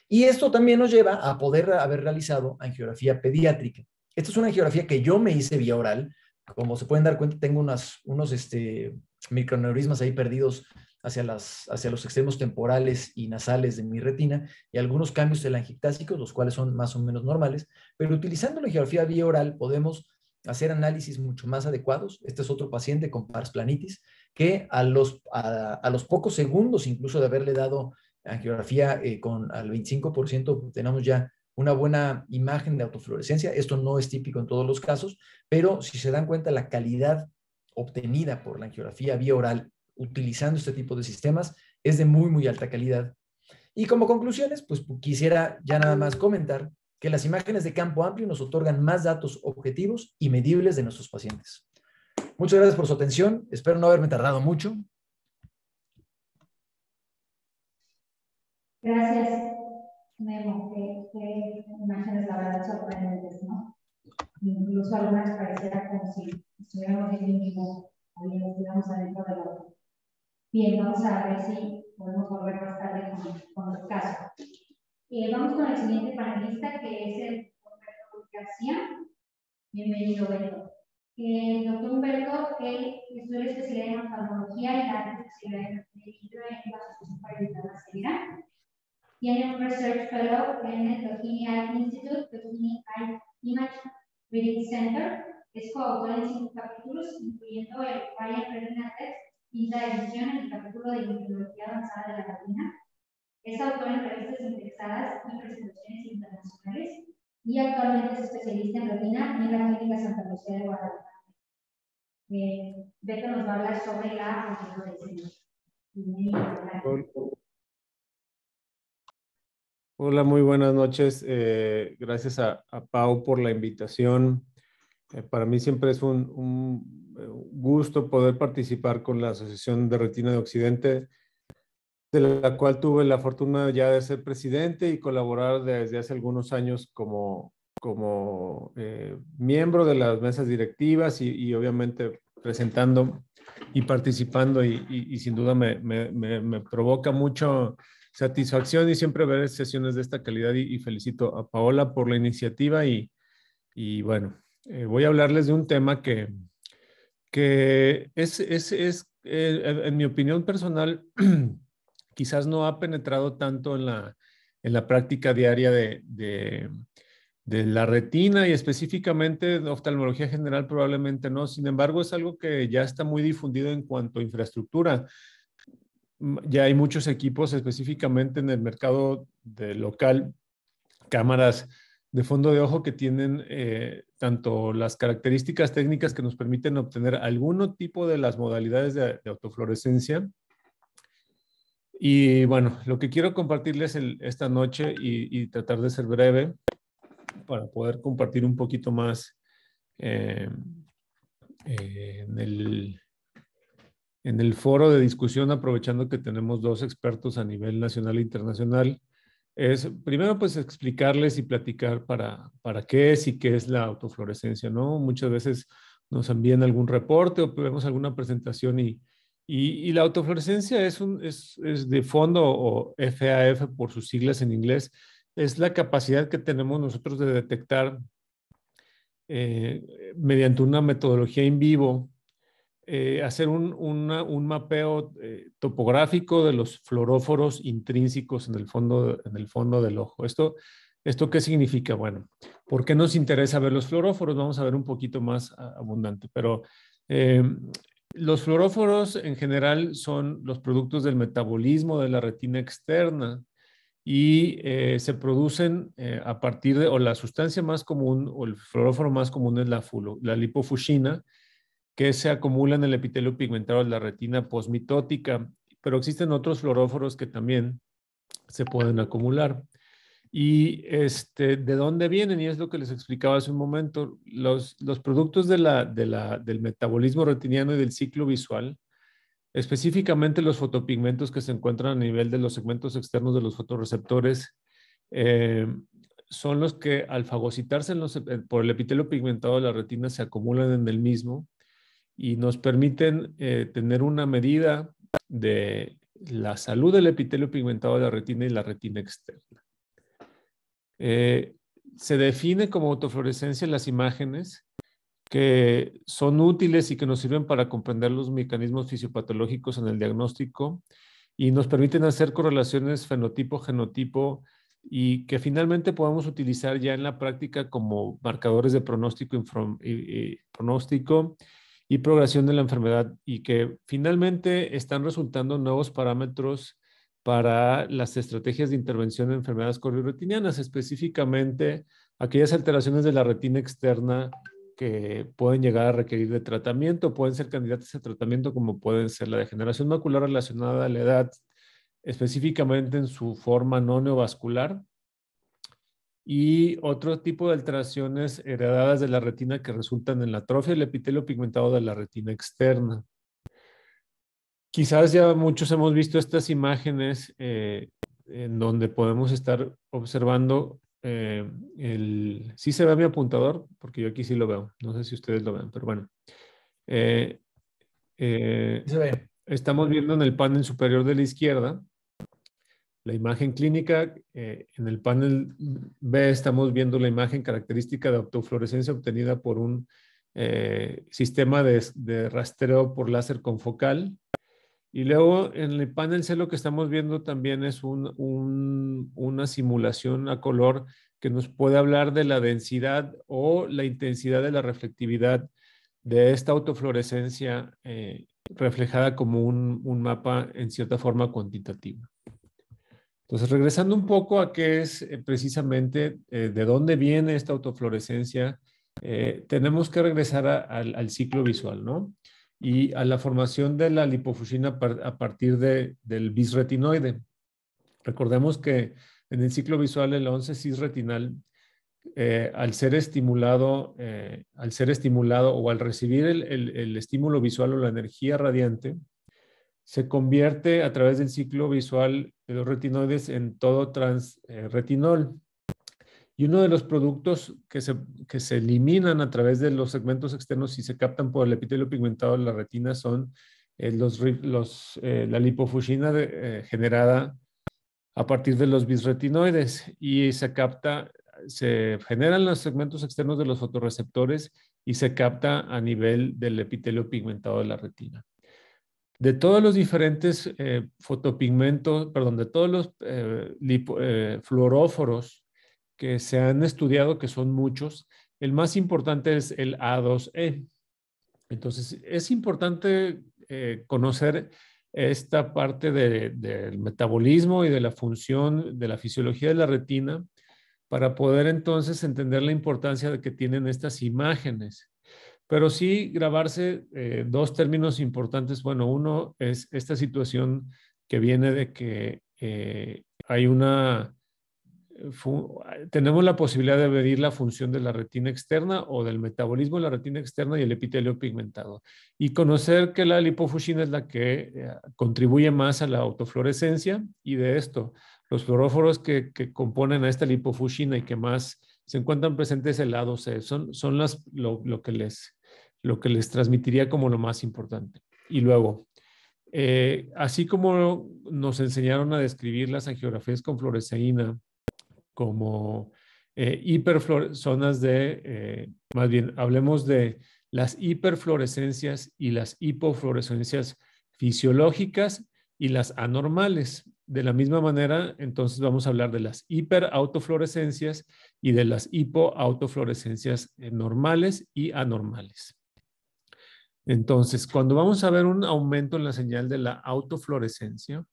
Y esto también nos lleva a poder haber realizado angiografía pediátrica. Esta es una angiografía que yo me hice vía oral. Como se pueden dar cuenta, tengo unas, unos este, microneurismas ahí perdidos hacia, las, hacia los extremos temporales y nasales de mi retina y algunos cambios telangiectásicos, los cuales son más o menos normales, pero utilizando la angiografía vía oral podemos hacer análisis mucho más adecuados. Este es otro paciente con pars planitis, que a los, a, los pocos segundos incluso de haberle dado angiografía eh, con al 25% tenemos ya una buena imagen de autofluorescencia. Esto no es típico en todos los casos, pero si se dan cuenta la calidad obtenida por la angiografía vía oral utilizando este tipo de sistemas es de muy, muy alta calidad. Y como conclusiones, pues quisiera ya nada más comentar que las imágenes de campo amplio nos otorgan más datos objetivos y medibles de nuestros pacientes. Muchas gracias por su atención. Espero no haberme tardado mucho. Gracias, Memo. Qué, imágenes, la verdad, sorprendentes, ¿no? Incluso algunas pareciera como si estuviéramos en el mismo, ahí estuviéramos adentro de la Bien, vamos a ver si podemos volver más tarde con, los casos. Eh, vamos con el siguiente panelista, que es el doctor García. Bienvenido, Humberto. el doctor Humberto, él estudia la especialidad en oftalmología y la especialidad de hidro en la Asociación para evitar la ceguera. Tiene un Research Fellow en el Doheny Eye Institute, Doheny Eye Image Reading Center. Es coautor en cinco capítulos, incluyendo el Ryan Fernández y la edición en el capítulo de Inmunología Avanzada de la Latina. Es autor en revistas indexadas y presentaciones internacionales y actualmente es especialista en retina en la Clínica Santa Lucía de Guadalajara. Eh, Beto nos va a hablar sobre la Hola, muy buenas noches. Eh, gracias a, Pau por la invitación. Eh, para mí siempre es un, un gusto poder participar con la Asociación de Retina de Occidente, de la cual tuve la fortuna ya de ser presidente y colaborar desde hace algunos años como, como eh, miembro de las mesas directivas y, obviamente presentando y participando y, sin duda me, me, me, provoca mucha satisfacción y siempre ver sesiones de esta calidad y, felicito a Paola por la iniciativa y, bueno, eh, voy a hablarles de un tema que, que es, eh, en mi opinión personal, quizás no ha penetrado tanto en la, práctica diaria de, la retina y específicamente de oftalmología general probablemente no. Sin embargo, es algo que ya está muy difundido en cuanto a infraestructura. Ya hay muchos equipos específicamente en el mercado de local, cámaras de fondo de ojo que tienen eh, tanto las características técnicas que nos permiten obtener alguno tipo de las modalidades de, autofluorescencia. Y bueno, lo que quiero compartirles esta noche y, tratar de ser breve para poder compartir un poquito más eh, eh, en, el, en el foro de discusión, aprovechando que tenemos dos expertos a nivel nacional e internacional es primero pues explicarles y platicar para, para qué es y qué es la autofluorescencia, ¿no? Muchas veces nos envían algún reporte o vemos alguna presentación y, y, la autofluorescencia es, un, es, es, de fondo o FAF por sus siglas en inglés, es la capacidad que tenemos nosotros de detectar eh, mediante una metodología en vivo eh, hacer un, un mapeo eh, topográfico de los fluoróforos intrínsecos en el fondo, en el fondo del ojo. Esto, ¿Esto qué significa? Bueno, ¿por qué nos interesa ver los fluoróforos? Vamos a ver un poquito más abundante, pero eh, los fluoróforos en general son los productos del metabolismo de la retina externa y se producen a partir de, o la sustancia más común, o el fluoróforo más común es la, fulo, la lipofuchina, que se acumulan en el epitelio pigmentado de la retina posmitótica, pero existen otros fluoróforos que también se pueden acumular. Y este, de dónde vienen, y es lo que les explicaba hace un momento, los, productos del metabolismo retiniano y del ciclo visual, específicamente los fotopigmentos que se encuentran a nivel de los segmentos externos de los fotoreceptores eh, son los que al fagocitarse eh, por el epitelio pigmentado de la retina se acumulan en el mismo y nos permiten eh, tener una medida de la salud del epitelio pigmentado de la retina y la retina externa. Eh, se define como autofluorescencia las imágenes que son útiles y que nos sirven para comprender los mecanismos fisiopatológicos en el diagnóstico y nos permiten hacer correlaciones fenotipo-genotipo y que finalmente podamos utilizar ya en la práctica como marcadores de pronóstico, pronóstico y progresión de la enfermedad y que finalmente están resultando nuevos parámetros para las estrategias de intervención de enfermedades corioretinianas, específicamente aquellas alteraciones de la retina externa que pueden llegar a requerir de tratamiento, pueden ser candidatas a tratamiento como pueden ser la degeneración macular relacionada a la edad, específicamente en su forma no neovascular, y otro tipo de alteraciones heredadas de la retina que resultan en la atrofia del epitelio pigmentado de la retina externa. Quizás ya muchos hemos visto estas imágenes eh, en donde podemos estar observando eh, el... Sí se ve mi apuntador, porque yo aquí sí lo veo. No sé si ustedes lo ven, pero bueno. Eh, se ve. Estamos viendo en el panel superior de la izquierda la imagen clínica. Eh, en el panel B estamos viendo la imagen característica de autofluorescencia obtenida por un eh, sistema de, rastreo por láser confocal. Y luego en el panel C lo que estamos viendo también es una simulación a color que nos puede hablar de la densidad o la intensidad de la reflectividad de esta autofluorescencia eh, reflejada como un mapa en cierta forma cuantitativa. Entonces, regresando un poco a qué es eh, precisamente eh, de dónde viene esta autofluorescencia, eh, tenemos que regresar al ciclo visual, ¿no? Y a la formación de la lipofusina a partir de, del bisretinoide. Recordemos que en el ciclo visual el 11 cisretinal, al ser estimulado, al ser estimulado o al recibir el estímulo visual o la energía radiante, se convierte a través del ciclo visual de los retinoides en todo transretinol. y uno de los productos que se, se, eliminan a través de los segmentos externos y se captan por el epitelio pigmentado de la retina son eh, los, eh, la lipofuscina eh, generada a partir de los bisretinoides y se capta, se generan los segmentos externos de los fotorreceptores y se capta a nivel del epitelio pigmentado de la retina de todos los diferentes eh, fotopigmentos, perdón, de todos los eh, eh, fluoróforos que se han estudiado, que son muchos, el más importante es el A2E. Entonces, es importante conocer esta parte del metabolismo y de la función de la fisiología de la retina para poder entonces entender la importancia de que tienen estas imágenes pero sí grabarse eh, dos términos importantes. Bueno, uno es esta situación que viene de que eh, hay una... Eh, tenemos la posibilidad de medir la función de la retina externa o del metabolismo de la retina externa y el epitelio pigmentado. Y conocer que la lipofuscina es la que contribuye más a la autofluorescencia y de esto, los fluoróforos que, que componen a esta lipofuscina y que más se encuentran presentes el lado C, e, son, son las, lo, lo que les lo que les transmitiría como lo más importante. Y luego, eh, así como nos enseñaron a describir las angiografías con fluoresceína como eh, de, eh, más bien, hablemos de las hiperfluorescencias y las hipofluorescencias fisiológicas y las anormales. De la misma manera, entonces vamos a hablar de las hiperautofluorescencias y de las hipoautofluorescencias eh, normales y anormales. Entonces, cuando vamos a ver un aumento en la señal de la autofluorescencia,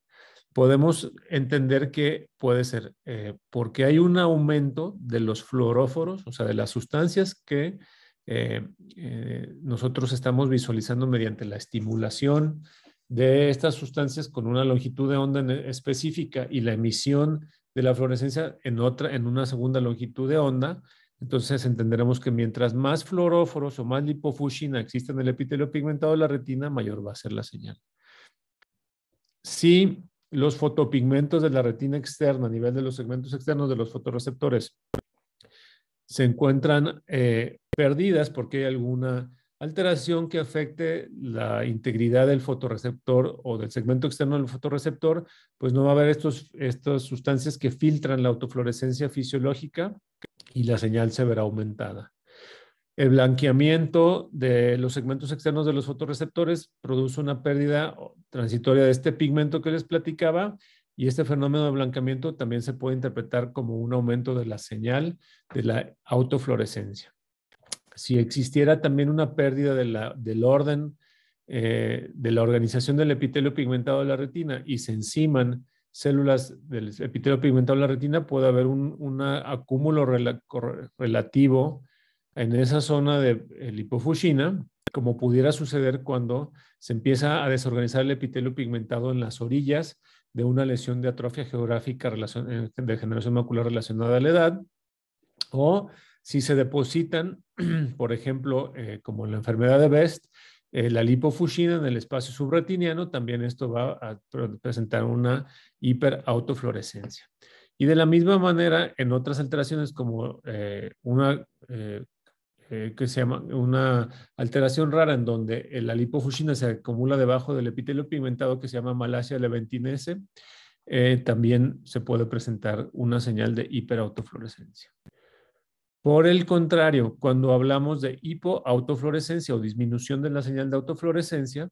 podemos entender que puede ser eh, porque hay un aumento de los fluoróforos, o sea, de las sustancias que eh, eh, nosotros estamos visualizando mediante la estimulación de estas sustancias con una longitud de onda e, específica y la emisión de la fluorescencia en otra, en una segunda longitud de onda, entonces entenderemos que mientras más fluoróforos o más lipofusina exista en el epitelio pigmentado de la retina, mayor va a ser la señal. Si los fotopigmentos de la retina externa, a nivel de los segmentos externos de los fotoreceptores se encuentran eh, perdidas porque hay alguna alteración que afecte la integridad del fotorreceptor o del segmento externo del fotorreceptor, pues no va a haber estos, estas sustancias que filtran la autofluorescencia fisiológica y la señal se verá aumentada. El blanqueamiento de los segmentos externos de los fotorreceptores produce una pérdida transitoria de este pigmento que les platicaba y este fenómeno de blanqueamiento también se puede interpretar como un aumento de la señal de la autofluorescencia si existiera también una pérdida del orden, eh, de la organización del epitelio pigmentado de la retina y se enciman células del epitelio pigmentado de la retina, puede haber un, acúmulo relativo en esa zona de hipofuscina, eh, como pudiera suceder cuando se empieza a desorganizar el epitelio pigmentado en las orillas de una lesión de atrofia geográfica eh, de generación macular relacionada a la edad o si se depositan, por ejemplo, eh, como en la enfermedad de Best, eh, la lipofuscina en el espacio subretiniano, también esto va a presentar una hiperautofluorescencia. Y de la misma manera, en otras alteraciones como eh, una que se llama una alteración rara en donde la lipofuscina se acumula debajo del epitelio pigmentado que se llama malasia leventinese, también se puede presentar una señal de hiperautofluorescencia. Por el contrario, cuando hablamos de hipoautofluorescencia o disminución de la señal de autofluorescencia,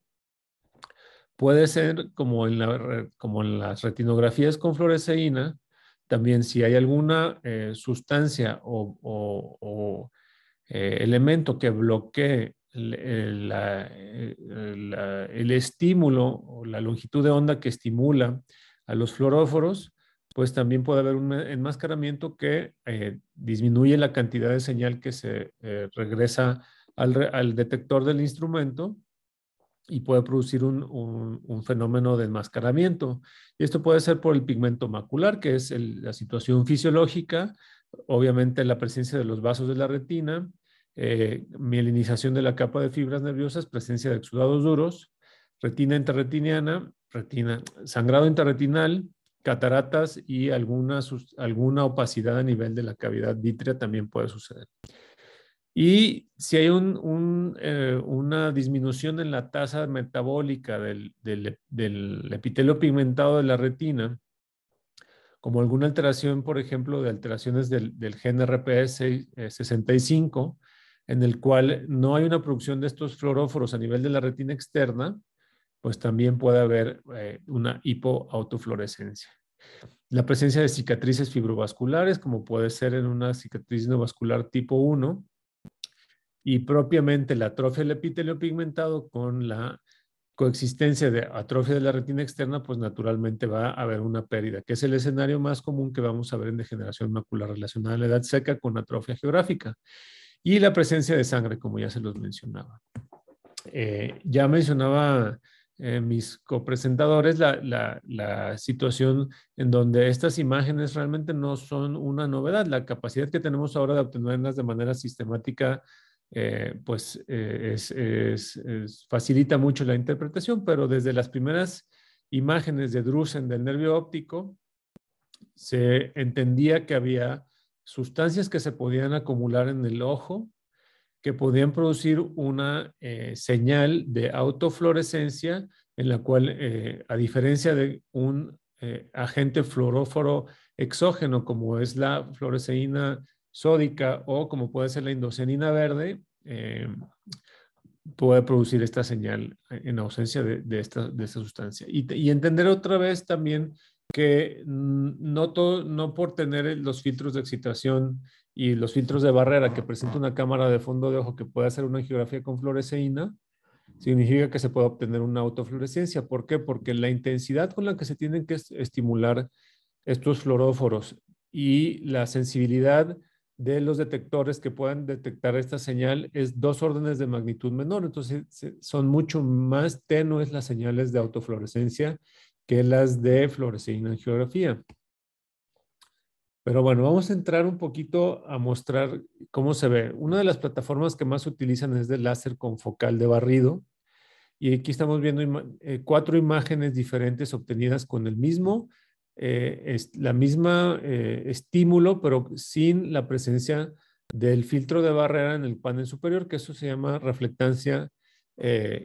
puede ser como en, las retinografías con fluoresceína, también si hay alguna eh, sustancia o, eh, elemento que bloquee el, eh, el estímulo o la longitud de onda que estimula a los fluoróforos, pues también puede haber un enmascaramiento que eh, disminuye la cantidad de señal que se eh, regresa al, detector del instrumento y puede producir un, fenómeno de enmascaramiento. Y esto puede ser por el pigmento macular, que es la situación fisiológica, obviamente la presencia de los vasos de la retina, eh, mielinización de la capa de fibras nerviosas, presencia de exudados duros, retina interretiniana, retina, sangrado interretinal, cataratas y alguna, alguna opacidad a nivel de la cavidad vítrea también puede suceder. Y si hay eh, una disminución en la tasa metabólica del, epitelio pigmentado de la retina, como alguna alteración, por ejemplo, de alteraciones del, del gen RPS65, eh, en el cual no hay una producción de estos fluoróforos a nivel de la retina externa, pues también puede haber eh, una hipoautofluorescencia. La presencia de cicatrices fibrovasculares, como puede ser en una cicatriz no tipo 1, y propiamente la atrofia del epitelio pigmentado con la coexistencia de atrofia de la retina externa, pues naturalmente va a haber una pérdida, que es el escenario más común que vamos a ver en degeneración macular relacionada a la edad seca con atrofia geográfica. Y la presencia de sangre, como ya se los mencionaba. Eh, ya mencionaba eh, mis copresentadores la, la, situación en donde estas imágenes realmente no son una novedad. La capacidad que tenemos ahora de obtenerlas de manera sistemática, eh, pues eh, facilita mucho la interpretación, pero desde las primeras imágenes de Drusen del nervio óptico, se entendía que había sustancias que se podían acumular en el ojo que podían producir una eh, señal de autofluorescencia en la cual, eh, a diferencia de un eh, agente fluoróforo exógeno como es la fluoreceína sódica o como puede ser la indocenina verde, puede producir esta señal en ausencia de, esta, sustancia. Y, entender otra vez también que no, no por tener los filtros de excitación y los filtros de barrera que presenta una cámara de fondo de ojo que puede hacer una angiografía con fluoresceína, significa que se puede obtener una autofluorescencia. ¿Por qué? Porque la intensidad con la que se tienen que estimular estos fluoróforos y la sensibilidad de los detectores que puedan detectar esta señal es dos órdenes de magnitud menor. Entonces, son mucho más tenues las señales de autofluorescencia que las de fluoresceína geografía. Pero bueno, vamos a entrar un poquito a mostrar cómo se ve. Una de las plataformas que más se utilizan es de láser con focal de barrido. Y aquí estamos viendo eh, cuatro imágenes diferentes obtenidas con el mismo, eh, la misma eh, estímulo, pero sin la presencia del filtro de barrera en el panel superior, que eso se llama reflectancia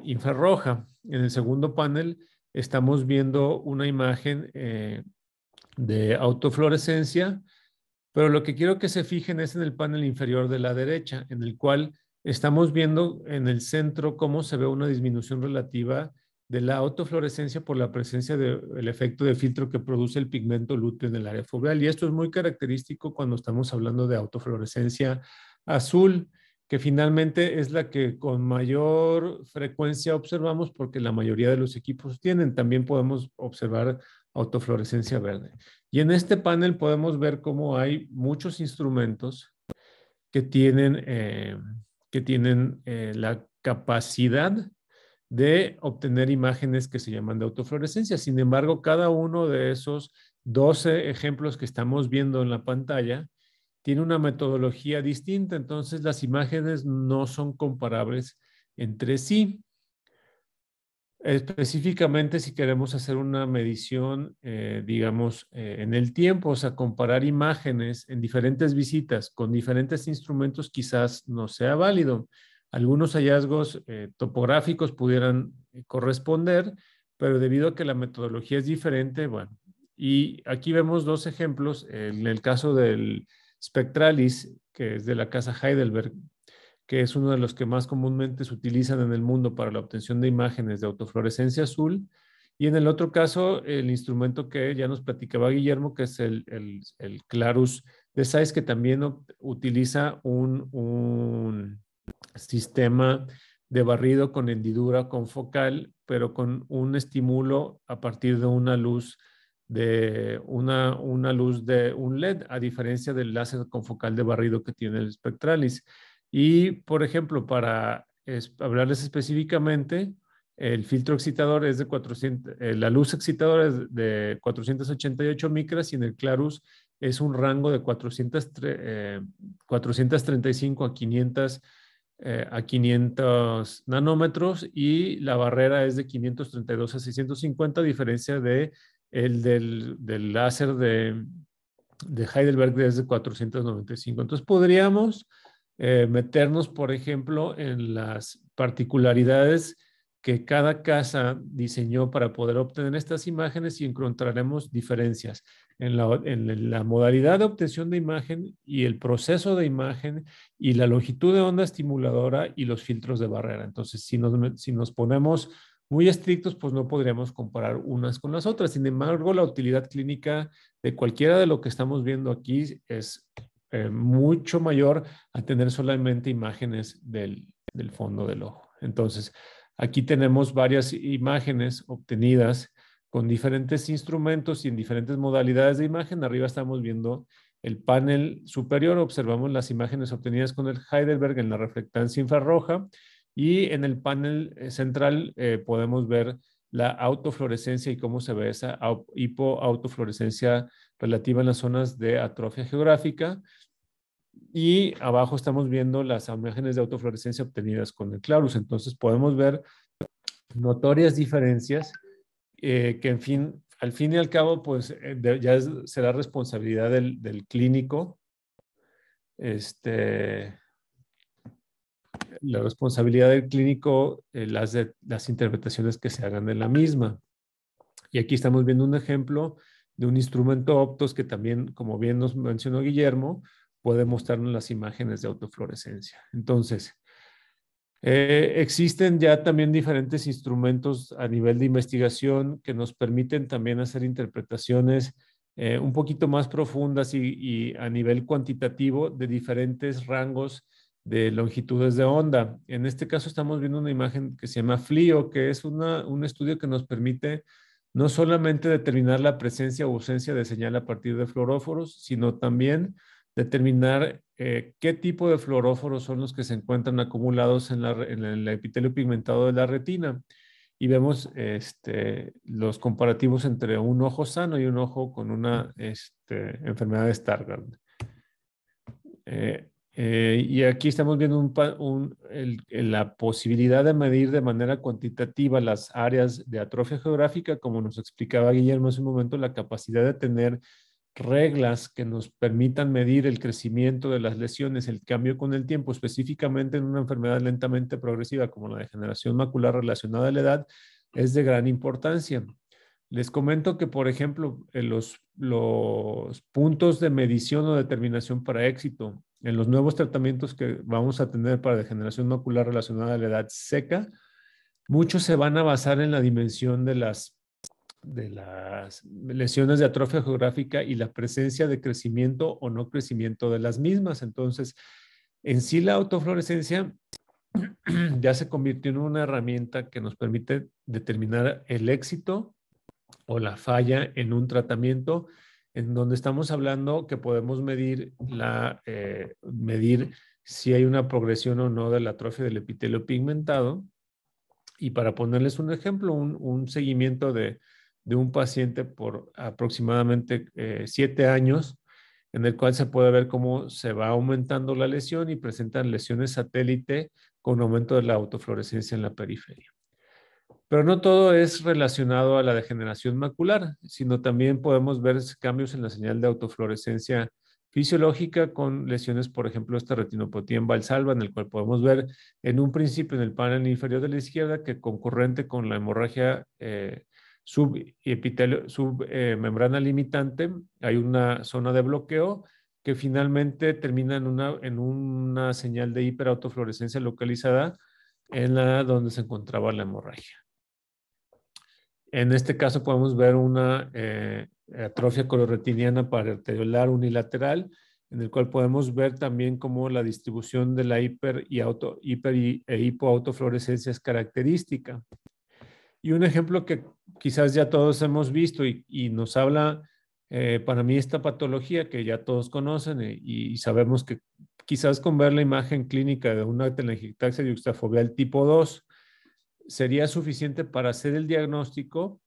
infrarroja. En el segundo panel estamos viendo una imagen de autofluorescencia, pero lo que quiero que se fijen es en el panel inferior de la derecha, en el cual estamos viendo en el centro cómo se ve una disminución relativa de la autofluorescencia por la presencia del efecto de filtro que produce el pigmento lúteo en el área foveal. Y esto es muy característico cuando estamos hablando de autofluorescencia azul, que finalmente es la que con mayor frecuencia observamos porque la mayoría de los equipos tienen. También podemos observar autofluorescencia verde. Y en este panel podemos ver cómo hay muchos instrumentos que tienen, eh, que tienen eh, la capacidad de obtener imágenes que se llaman de autofluorescencia. Sin embargo, cada uno de esos 12 ejemplos que estamos viendo en la pantalla tiene una metodología distinta, entonces las imágenes no son comparables entre sí. Específicamente si queremos hacer una medición, eh, digamos, eh, en el tiempo, o sea, comparar imágenes en diferentes visitas con diferentes instrumentos quizás no sea válido. Algunos hallazgos eh, topográficos pudieran corresponder, pero debido a que la metodología es diferente, bueno, y aquí vemos dos ejemplos, en el caso del Spectralis, que es de la casa Heidelberg, que es uno de los que más comúnmente se utilizan en el mundo para la obtención de imágenes de autofluorescencia azul. Y en el otro caso, el instrumento que ya nos platicaba Guillermo, que es el, Clarus de SAIS, que también utiliza un, sistema de barrido con hendidura confocal, pero con un estímulo a partir de una luz de una, una luz de un LED, a diferencia del láser confocal de barrido que tiene el Spectralis. Y, por ejemplo, para hablarles específicamente, el filtro excitador es de 400, eh, la luz excitadora es de 488 micras y en el Clarus es un rango de 400, 435 eh, a 500 eh, a 500 nanómetros y la barrera es de 532 a 650, a diferencia de el del, láser de, de Heidelberg es de 495. Entonces podríamos eh, meternos, por ejemplo, en las particularidades que cada casa diseñó para poder obtener estas imágenes y encontraremos diferencias en la, modalidad de obtención de imagen y el proceso de imagen y la longitud de onda estimuladora y los filtros de barrera. Entonces, si nos, si nos ponemos muy estrictos, pues no podríamos comparar unas con las otras. Sin embargo, la utilidad clínica de cualquiera de lo que estamos viendo aquí es eh, mucho mayor a tener solamente imágenes del, fondo del ojo. Entonces, aquí tenemos varias imágenes obtenidas con diferentes instrumentos y en diferentes modalidades de imagen. Arriba estamos viendo el panel superior, observamos las imágenes obtenidas con el Heidelberg en la reflectancia infrarroja y en el panel eh, central eh, podemos ver la autofluorescencia y cómo se ve esa hipoautofluorescencia relativa a las zonas de atrofia geográfica. Y abajo estamos viendo las imágenes de autofluorescencia obtenidas con el Clarus. Entonces podemos ver notorias diferencias eh, que, en fin, al fin y al cabo, pues eh, ya será responsabilidad del, clínico este, la responsabilidad del clínico, eh, las, las interpretaciones que se hagan de la misma. Y aquí estamos viendo un ejemplo de un instrumento Optos que también, como bien nos mencionó Guillermo, puede mostrarnos las imágenes de autofluorescencia. Entonces, eh, existen ya también diferentes instrumentos a nivel de investigación que nos permiten también hacer interpretaciones eh, un poquito más profundas y, a nivel cuantitativo de diferentes rangos de longitudes de onda. En este caso estamos viendo una imagen que se llama FLIO, que es un estudio que nos permite no solamente determinar la presencia o ausencia de señal a partir de fluoróforos, sino también determinar eh, qué tipo de fluoróforos son los que se encuentran acumulados en, el epitelio pigmentado de la retina. Y vemos este, los comparativos entre un ojo sano y un ojo con una este, enfermedad de Stargardt. Eh, eh, y aquí estamos viendo la posibilidad de medir de manera cuantitativa las áreas de atrofia geográfica, como nos explicaba Guillermo hace un momento, la capacidad de tener reglas que nos permitan medir el crecimiento de las lesiones, el cambio con el tiempo, específicamente en una enfermedad lentamente progresiva como la degeneración macular relacionada a la edad, es de gran importancia. Les comento que, por ejemplo, eh, los puntos de medición o determinación para éxito en los nuevos tratamientos que vamos a tener para degeneración macular relacionada a la edad seca, muchos se van a basar en la dimensión de las, de las lesiones de atrofia geográfica y la presencia de crecimiento o no crecimiento de las mismas. Entonces, en sí la autofluorescencia ya se convirtió en una herramienta que nos permite determinar el éxito o la falla en un tratamiento en donde estamos hablando que podemos medir, la, eh, medir si hay una progresión o no de la atrofia del epitelio pigmentado. Y para ponerles un ejemplo, un, seguimiento de, un paciente por aproximadamente eh, siete años, en el cual se puede ver cómo se va aumentando la lesión y presentan lesiones satélite con aumento de la autofluorescencia en la periferia. Pero no todo es relacionado a la degeneración macular, sino también podemos ver cambios en la señal de autofluorescencia fisiológica con lesiones, por ejemplo, esta retinopatía en valsalva, en el cual podemos ver en un principio en el panel inferior de la izquierda que concurrente con la hemorragia eh, submembrana limitante hay una zona de bloqueo que finalmente termina en una, en una señal de hiperautofluorescencia localizada en la donde se encontraba la hemorragia. En este caso podemos ver una eh, atrofia coloretiniana arteriolar unilateral, en el cual podemos ver también cómo la distribución de la hiper, y y, e hipoautofluorescencia es característica. Y un ejemplo que quizás ya todos hemos visto y, nos habla eh, para mí esta patología que ya todos conocen eh, y, sabemos que quizás con ver la imagen clínica de una telangiectasia del tipo 2, sería suficiente para hacer el diagnóstico.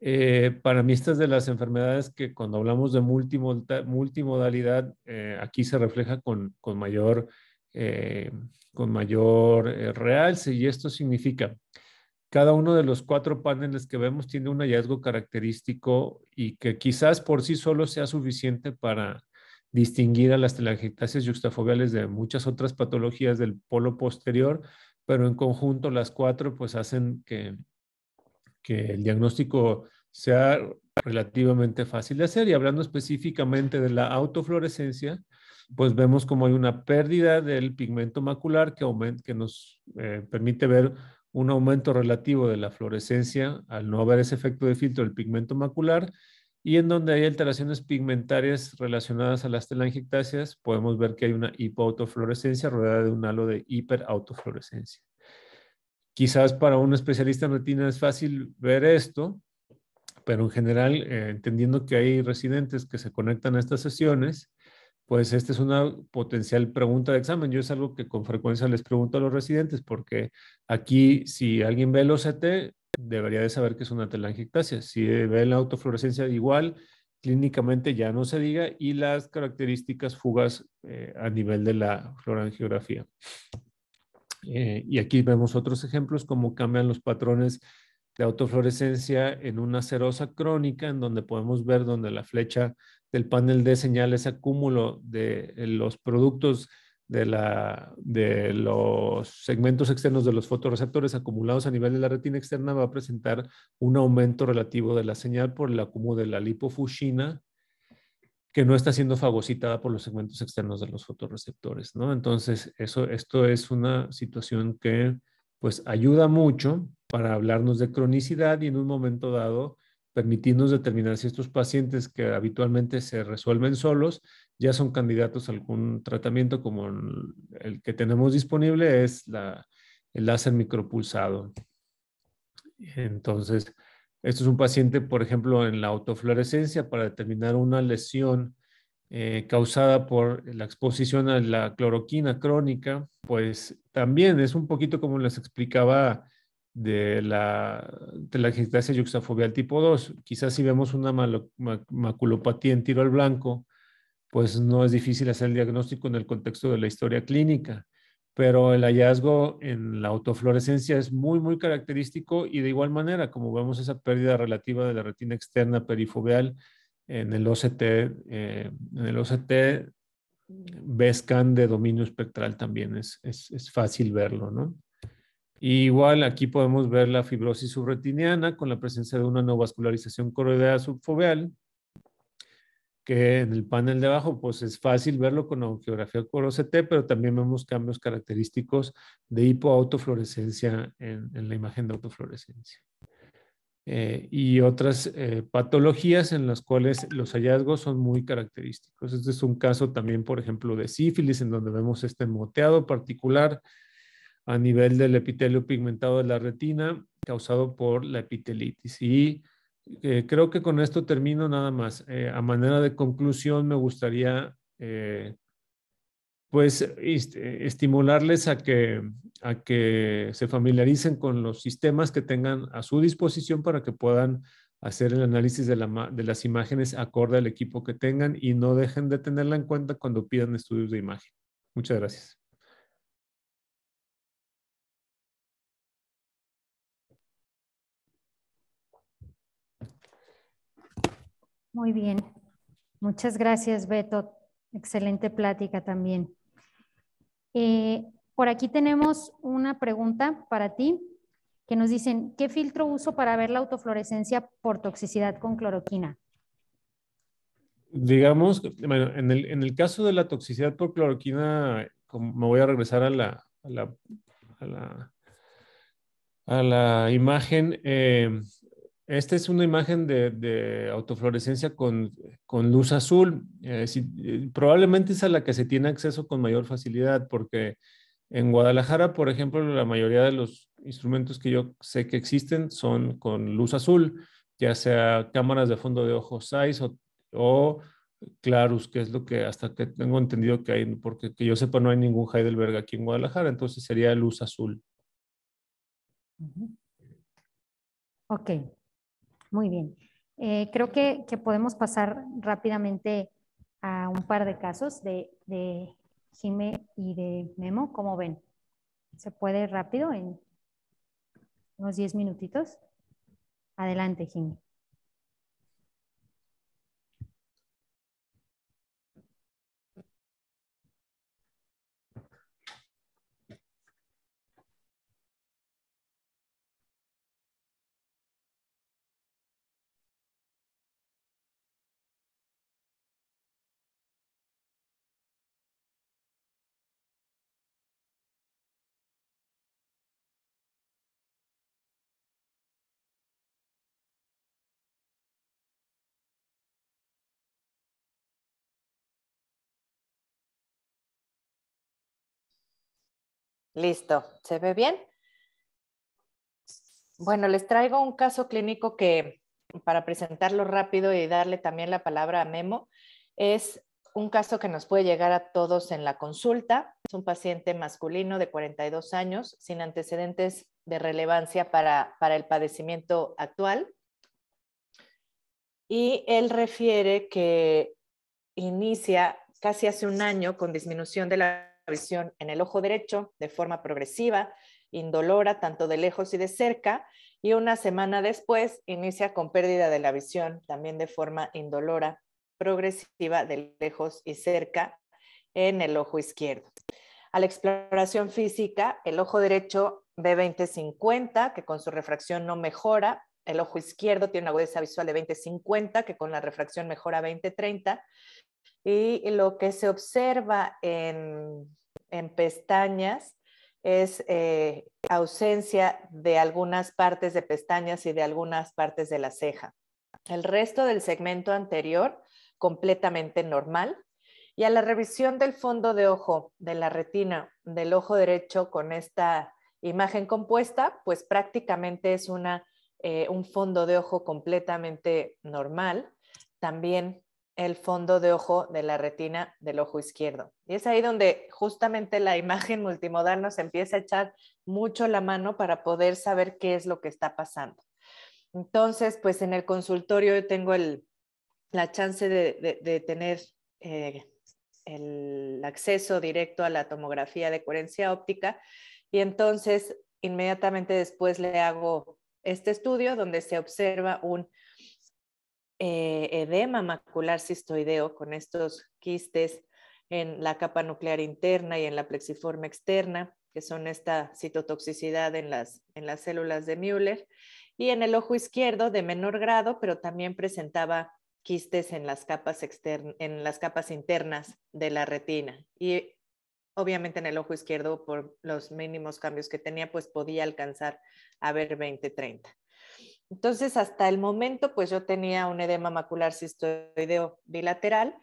Eh, para mí estas de las enfermedades que cuando hablamos de multimodalidad, eh, aquí se refleja con, con mayor, eh, realce y esto significa, cada uno de los cuatro paneles que vemos tiene un hallazgo característico y que quizás por sí solo sea suficiente para distinguir a las telangiectasias juxtafoveales de muchas otras patologías del polo posterior, pero en conjunto las cuatro pues hacen que, que el diagnóstico sea relativamente fácil de hacer. Y hablando específicamente de la autofluorescencia, pues vemos como hay una pérdida del pigmento macular que, que nos eh, permite ver un aumento relativo de la fluorescencia al no haber ese efecto de filtro del pigmento macular y en donde hay alteraciones pigmentarias relacionadas a las telangiectasias, podemos ver que hay una hipoautofluorescencia rodeada de un halo de hiperautofluorescencia. Quizás para un especialista en retina es fácil ver esto, pero en general, eh, entendiendo que hay residentes que se conectan a estas sesiones, pues esta es una potencial pregunta de examen. Yo es algo que con frecuencia les pregunto a los residentes, porque aquí si alguien ve el OCT, debería de saber que es una telangiectasia. Si ve la autofluorescencia igual, clínicamente ya no se diga, y las características fugas eh, a nivel de la florangiografía. Eh, y aquí vemos otros ejemplos, como cambian los patrones de autofluorescencia en una serosa crónica, en donde podemos ver donde la flecha del panel de señales acúmulo de eh, los productos de, la, de los segmentos externos de los fotorreceptores acumulados a nivel de la retina externa va a presentar un aumento relativo de la señal por el acúmulo de la lipofuscina que no está siendo fagocitada por los segmentos externos de los fotorreceptores, ¿no? Entonces, eso, esto es una situación que, pues, ayuda mucho para hablarnos de cronicidad y en un momento dado, permitirnos determinar si estos pacientes que habitualmente se resuelven solos ya son candidatos a algún tratamiento como el que tenemos disponible es el láser micropulsado. Entonces, esto es un paciente, por ejemplo, en la autofluorescencia para determinar una lesión eh, causada por la exposición a la cloroquina crónica, pues también es un poquito como les explicaba de la, de la tipo 2. Quizás si vemos una maculopatía en tiro al blanco, pues no es difícil hacer el diagnóstico en el contexto de la historia clínica, pero el hallazgo en la autofluorescencia es muy, muy característico y de igual manera, como vemos esa pérdida relativa de la retina externa perifobial en el OCT, eh, en el OCT, B-scan de dominio espectral también es, es fácil verlo, ¿no? igual aquí podemos ver la fibrosis subretiniana con la presencia de una neovascularización coroidea subfoveal, que en el panel de abajo pues es fácil verlo con angiografía CT, pero también vemos cambios característicos de hipoautofluorescencia en, en la imagen de autofluorescencia. Eh, y otras eh, patologías en las cuales los hallazgos son muy característicos. Este es un caso también, por ejemplo, de sífilis, en donde vemos este moteado particular a nivel del epitelio pigmentado de la retina causado por la epitelitis. Y eh, creo que con esto termino nada más. Eh, a manera de conclusión, me gustaría eh, pues estimularles a que, a que se familiaricen con los sistemas que tengan a su disposición para que puedan hacer el análisis de, la, de las imágenes acorde al equipo que tengan y no dejen de tenerla en cuenta cuando pidan estudios de imagen. Muchas gracias. Muy bien. Muchas gracias, Beto. Excelente plática también. Eh, por aquí tenemos una pregunta para ti que nos dicen, ¿qué filtro uso para ver la autofluorescencia por toxicidad con cloroquina? Digamos, bueno, en el, caso de la toxicidad por cloroquina, me voy a regresar a la, a la, imagen. Eh, esta es una imagen de, autofluorescencia con, luz azul. Eh, eh, probablemente es a la que se tiene acceso con mayor facilidad, porque en Guadalajara, por ejemplo, la mayoría de los instrumentos que yo sé que existen son con luz azul, ya sea cámaras de fondo de ojos size o, o Clarus, que es lo que hasta que tengo entendido que hay, porque que yo sepa no hay ningún Heidelberg aquí en Guadalajara, entonces sería luz azul. Ok, muy bien. Eh, creo que, podemos pasar rápidamente a un par de casos de, de Jime y de Memo. ¿Cómo ven? ¿Se puede rápido en unos 10 minutitos? Adelante, Jime. Listo, ¿se ve bien? Bueno, les traigo un caso clínico que para presentarlo rápido y darle también la palabra a Memo, es un caso que nos puede llegar a todos en la consulta. Es un paciente masculino de 42 años sin antecedentes de relevancia para, para el padecimiento actual. Y él refiere que inicia casi hace un año con disminución de la visión en el ojo derecho de forma progresiva, indolora tanto de lejos y de cerca, y una semana después inicia con pérdida de la visión también de forma indolora, progresiva de lejos y cerca en el ojo izquierdo. A la exploración física, el ojo derecho 20 50 que con su refracción no mejora, el ojo izquierdo tiene una agudeza visual de 20-50, que con la refracción mejora 20-30. Y lo que se observa en en pestañas es eh, ausencia de algunas partes de pestañas y de algunas partes de la ceja. El resto del segmento anterior completamente normal. Y a la revisión del fondo de ojo, de la retina, del ojo derecho con esta imagen compuesta, pues prácticamente es eh, un fondo de ojo completamente normal. También el fondo de ojo de la retina del ojo izquierdo. Y es ahí donde justamente la imagen multimodal nos empieza a echar mucho la mano para poder saber qué es lo que está pasando. Entonces, pues en el consultorio yo tengo la chance de, tener eh, el acceso directo a la tomografía de coherencia óptica y entonces inmediatamente después le hago este estudio donde se observa un eh, edema macular cistoideo con estos quistes en la capa nuclear interna y en la plexiforme externa, que son esta citotoxicidad en las, en las células de Müller, y en el ojo izquierdo de menor grado, pero también presentaba quistes en las capas, en las capas internas de la retina. Y obviamente en el ojo izquierdo, por los mínimos cambios que tenía, pues podía alcanzar a ver 20-30. Entonces, hasta el momento, pues yo tenía un edema macular cistoideo bilateral.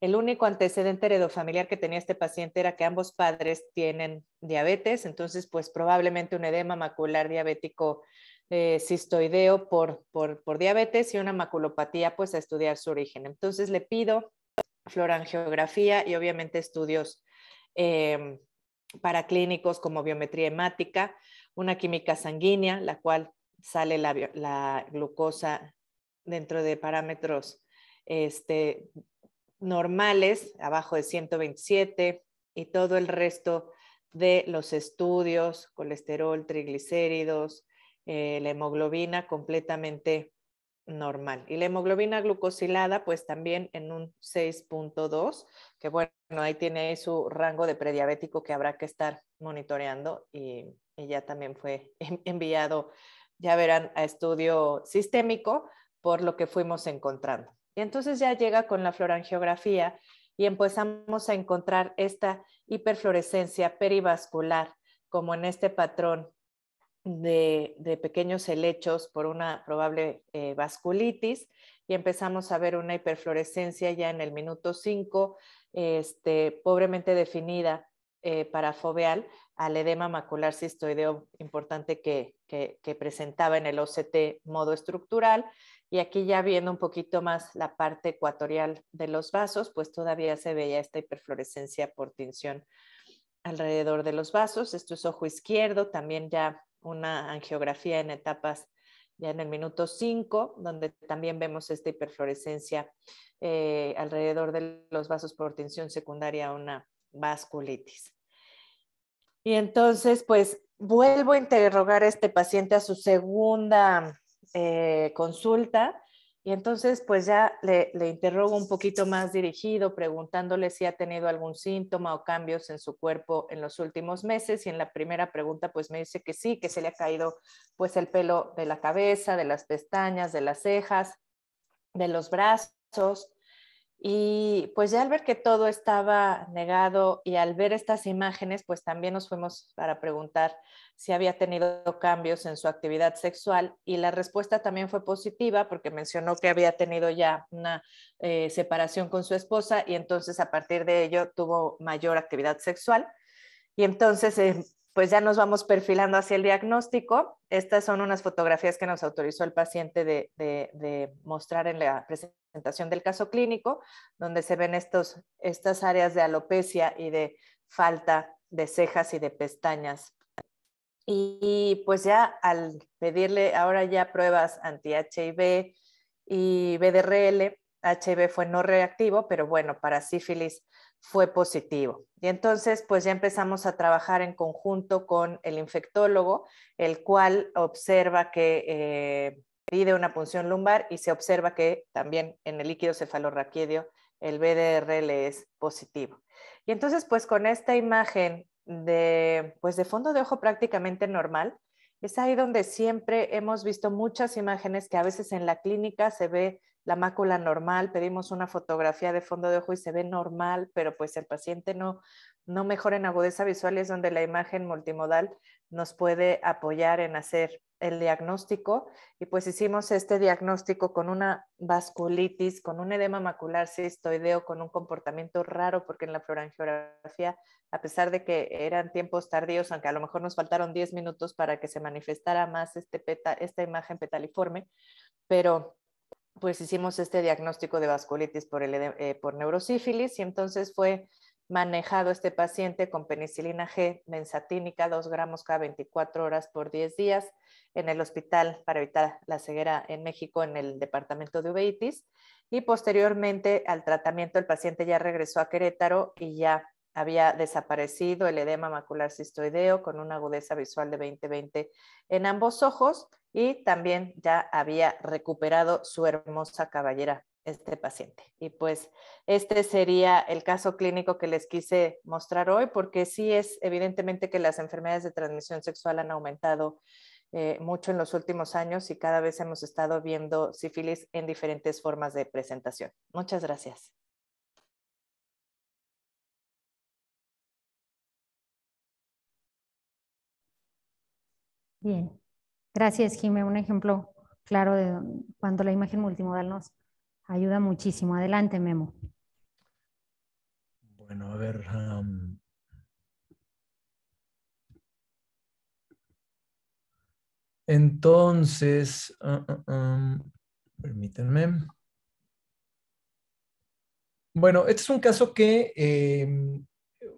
El único antecedente heredofamiliar que tenía este paciente era que ambos padres tienen diabetes, entonces pues probablemente un edema macular diabético eh, cistoideo por, diabetes y una maculopatía pues a estudiar su origen. Entonces le pido florangiografía y obviamente estudios eh, paraclínicos como biometría hemática, una química sanguínea, la cual sale la, glucosa dentro de parámetros este, normales, abajo de 127, y todo el resto de los estudios, colesterol, triglicéridos, eh, la hemoglobina completamente normal. Y la hemoglobina glucosilada, pues también en un 6.2, que bueno, ahí tiene su rango de prediabético que habrá que estar monitoreando y ya también fue enviado ya verán, a estudio sistémico por lo que fuimos encontrando. Y entonces ya llega con la florangiografía y empezamos a encontrar esta hiperfluorescencia perivascular, como en este patrón de, pequeños helechos por una probable eh, vasculitis, y empezamos a ver una hiperfluorescencia ya en el minuto 5, este, pobremente definida eh, al edema macular cistoideo importante que, presentaba en el OCT modo estructural. Y aquí ya viendo un poquito más la parte ecuatorial de los vasos, pues todavía se veía esta hiperfluorescencia por tinción alrededor de los vasos. Esto es ojo izquierdo, también ya una angiografía en etapas ya en el minuto 5, donde también vemos esta hiperfluorescencia eh, alrededor de los vasos por tensión secundaria a una vasculitis. Y entonces, pues vuelvo a interrogar a este paciente a su segunda eh, consulta. Y entonces, pues ya le, le, interrogo un poquito más dirigido, preguntándole si ha tenido algún síntoma o cambios en su cuerpo en los últimos meses. Y en la primera pregunta, pues me dice que sí, que se le ha caído pues el pelo de la cabeza, de las pestañas, de las cejas, de los brazos. Y pues ya al ver que todo estaba negado y al ver estas imágenes, pues también nos fuimos para preguntar si había tenido cambios en su actividad sexual y la respuesta también fue positiva porque mencionó que había tenido ya una eh, separación con su esposa y entonces a partir de ello tuvo mayor actividad sexual. Y entonces em, pues ya nos vamos perfilando hacia el diagnóstico. Estas son unas fotografías que nos autorizó el paciente de, de mostrar en la presentación presentación del caso clínico, donde se ven estos, estas áreas de alopecia y de falta de cejas y de pestañas. Y pues ya al pedirle ahora ya pruebas anti-HIV y BDRL, HIV fue no reactivo, pero bueno, para sífilis fue positivo. Y entonces, pues ya empezamos a trabajar en conjunto con el infectólogo, el cual observa que eh, Pide una punción lumbar y se observa que también en el líquido cefalorraquídeo el BDRL es positivo. Y entonces, pues con esta imagen de, pues, de fondo de ojo prácticamente normal, es ahí donde siempre hemos visto muchas imágenes que a veces en la clínica se ve la mácula normal, pedimos una fotografía de fondo de ojo y se ve normal, pero pues el paciente no, no mejor en agudeza visual es donde la imagen multimodal nos puede apoyar en hacer el diagnóstico y pues hicimos este diagnóstico con una vasculitis, con un edema macular cistoideo, con un comportamiento raro porque en la florangiografía, a pesar de que eran tiempos tardíos, aunque a lo mejor nos faltaron 10 minutos para que se manifestara más este esta imagen petaliforme, pero pues hicimos este diagnóstico de vasculitis por, eh, por neurosífilis y entonces fue manejado este paciente con penicilina G mensatínica 2 gramos cada 24 horas por 10 días en el hospital para evitar la ceguera en México en el departamento de uveitis y posteriormente al tratamiento el paciente ya regresó a Querétaro y ya había desaparecido el edema macular cistoideo con una agudeza visual de 20-20 en ambos ojos y también ya había recuperado su hermosa caballera este paciente. Y pues este sería el caso clínico que les quise mostrar hoy, porque sí es evidentemente que las enfermedades de transmisión sexual han aumentado eh, mucho en los últimos años y cada vez hemos estado viendo sífilis en diferentes formas de presentación. Muchas gracias. Bien, gracias Jimé, un ejemplo claro de cuando la imagen multimodal nos Ayuda muchísimo. Adelante, Memo. Bueno, a ver. Entonces, ah, ah, permítanme. Bueno, este es un caso que em,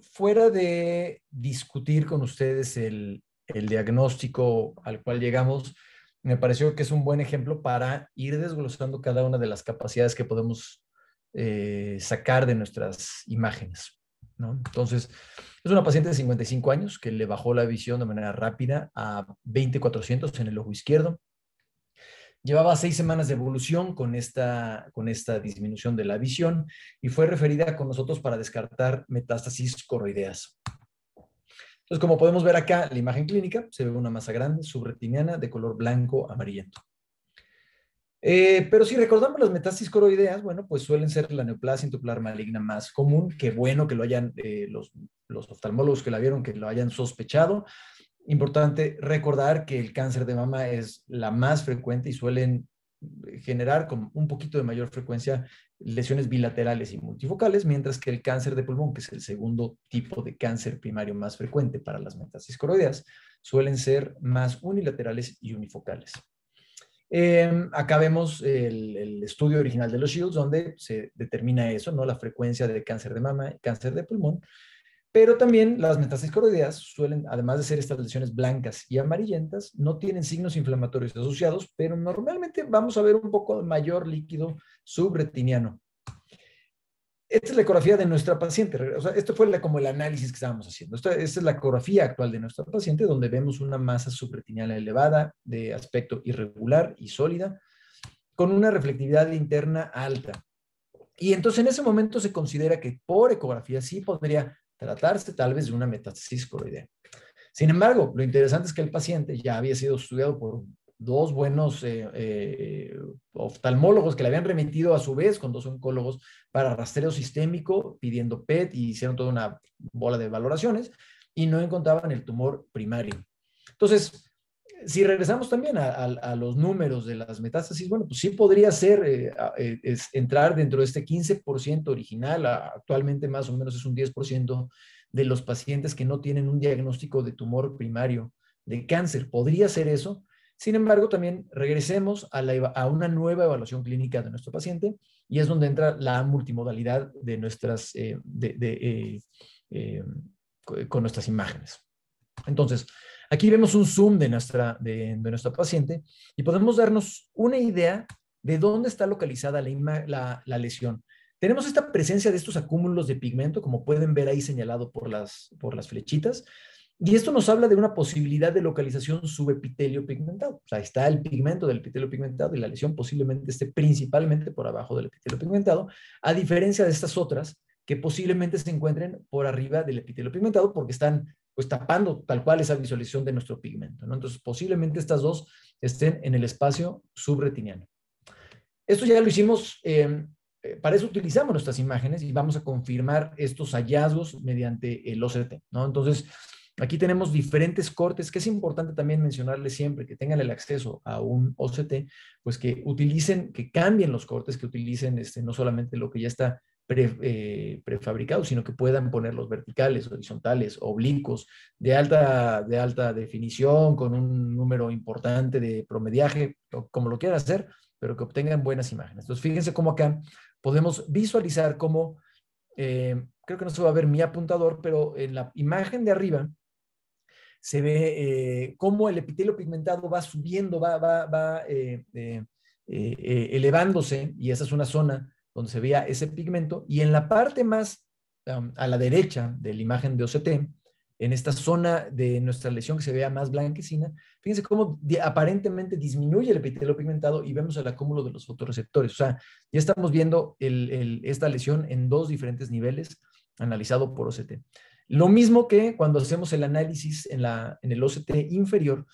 fuera de discutir con ustedes el diagnóstico al cual llegamos, me pareció que es un buen ejemplo para ir desglosando cada una de las capacidades que podemos eh, sacar de nuestras imágenes. Entonces, es una paciente de 55 años que le bajó la visión de manera rápida a 2400 en el ojo izquierdo. Llevaba seis semanas de evolución con esta, con esta disminución de la visión y fue referida con nosotros para descartar metástasis coroideas. Entonces, como podemos ver acá, la imagen clínica se ve una masa grande, subretiniana, de color blanco amarillento. Eh, pero si recordamos las metástasis coroideas, bueno, pues suelen ser la neoplasia intuplar maligna más común. Qué bueno que lo hayan, eh, los, los, oftalmólogos que la vieron, que lo hayan sospechado. Importante recordar que el cáncer de mama es la más frecuente y suelen generar con un poquito de mayor frecuencia lesiones bilaterales y multifocales, mientras que el cáncer de pulmón, que es el segundo tipo de cáncer primario más frecuente para las metástasis coroideas, suelen ser más unilaterales y unifocales. Em, acá vemos el, estudio original de los Shields, donde se determina eso, ¿no? La frecuencia de cáncer de mama y cáncer de pulmón, pero también las metástasis coroideas suelen, además de ser estas lesiones blancas y amarillentas, no tienen signos inflamatorios asociados, pero normalmente vamos a ver un poco mayor líquido subretiniano. Esta es la ecografía de nuestra paciente. O sea, esto fue como el análisis que estábamos haciendo. esta es la ecografía actual de nuestra paciente, donde vemos una masa subretiniana elevada, de aspecto irregular y sólida, con una reflectividad interna alta. Y entonces en ese momento se considera que por ecografía sí podría tratarse tal vez de una metastasis coroidea. Sin embargo, lo interesante es que el paciente ya había sido estudiado por dos buenos eh, eh, oftalmólogos que le habían remitido a su vez con dos oncólogos para rastreo sistémico pidiendo PET y hicieron toda una bola de valoraciones y no encontraban el tumor primario. Entonces, si regresamos también a, los números de las metástasis, bueno, pues sí podría ser eh, eh, entrar dentro de este 15% original, actualmente más o menos es un 10% de los pacientes que no tienen un diagnóstico de tumor primario de cáncer. Podría ser eso. Sin embargo, también regresemos a, una nueva evaluación clínica de nuestro paciente y es donde entra la multimodalidad de nuestras, eh, con nuestras imágenes. Entonces, Aquí vemos un zoom de nuestra, de, paciente y podemos darnos una idea de dónde está localizada la, lesión. Tenemos esta presencia de estos acúmulos de pigmento, como pueden ver ahí señalado por las, por las flechitas, y esto nos habla de una posibilidad de localización subepitelio pigmentado. O sea, está el pigmento del epitelio pigmentado y la lesión posiblemente esté principalmente por abajo del epitelio pigmentado, a diferencia de estas otras que posiblemente se encuentren por arriba del epitelio pigmentado porque están pues tapando tal cual esa visualización de nuestro pigmento. ¿no? Entonces, posiblemente estas dos estén en el espacio subretiniano. Esto ya lo hicimos, em, eh, para eso utilizamos nuestras imágenes y vamos a confirmar estos hallazgos mediante el OCT. ¿no? Entonces, aquí tenemos diferentes cortes, que es importante también mencionarles siempre que tengan el acceso a un OCT, pues que utilicen, que cambien los cortes, que utilicen este, no solamente lo que ya está eh, prefabricados, sino que puedan ponerlos verticales, horizontales, oblicuos, de alta, de alta definición, con un número importante de promediaje, como lo quieran hacer, pero que obtengan buenas imágenes. Entonces, fíjense cómo acá podemos visualizar cómo, eh, creo que no se va a ver mi apuntador, pero en la imagen de arriba, se ve eh, cómo el epitelio pigmentado va subiendo, va, va, va elevándose, y esa es una zona donde se veía ese pigmento, y en la parte más a la derecha de la imagen de OCT, en esta zona de nuestra lesión que se vea más blanquecina, fíjense cómo aparentemente disminuye el epitelio pigmentado y vemos el acúmulo de los fotoreceptores O sea, ya estamos viendo esta lesión en dos diferentes niveles analizado por OCT. Lo mismo que cuando hacemos el análisis en, la, en el OCT inferior,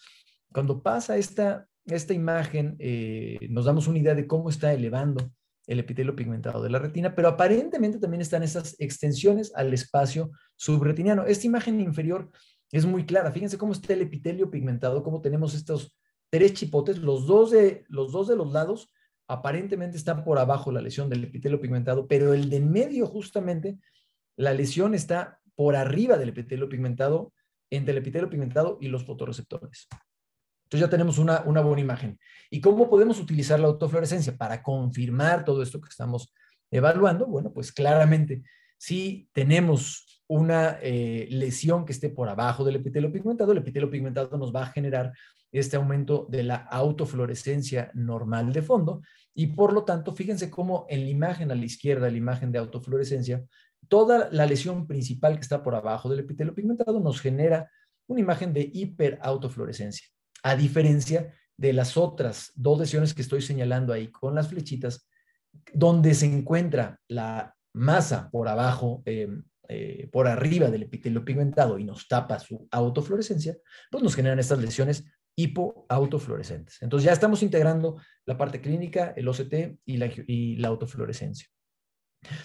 cuando pasa esta, esta imagen, eh, nos damos una idea de cómo está elevando el epitelio pigmentado de la retina, pero aparentemente también están esas extensiones al espacio subretiniano. Esta imagen inferior es muy clara. Fíjense cómo está el epitelio pigmentado, cómo tenemos estos tres chipotes, los dos de los, dos de los lados aparentemente están por abajo la lesión del epitelio pigmentado, pero el de medio justamente, la lesión está por arriba del epitelio pigmentado, entre el epitelio pigmentado y los fotoreceptores. Entonces ya tenemos una, buena imagen. ¿Y cómo podemos utilizar la autofluorescencia para confirmar todo esto que estamos evaluando? Bueno, pues claramente, si tenemos una eh, lesión que esté por abajo del epitelio pigmentado, el epitelio pigmentado nos va a generar este aumento de la autofluorescencia normal de fondo y por lo tanto, fíjense cómo en la imagen a la izquierda, la imagen de autofluorescencia, toda la lesión principal que está por abajo del epitelio pigmentado nos genera una imagen de hiperautofluorescencia a diferencia de las otras dos lesiones que estoy señalando ahí con las flechitas, donde se encuentra la masa por abajo, em, eh, por arriba del epitelio pigmentado y nos tapa su autofluorescencia, pues nos generan estas lesiones hipoautofluorescentes. Entonces ya estamos integrando la parte clínica, el OCT y y la autofluorescencia.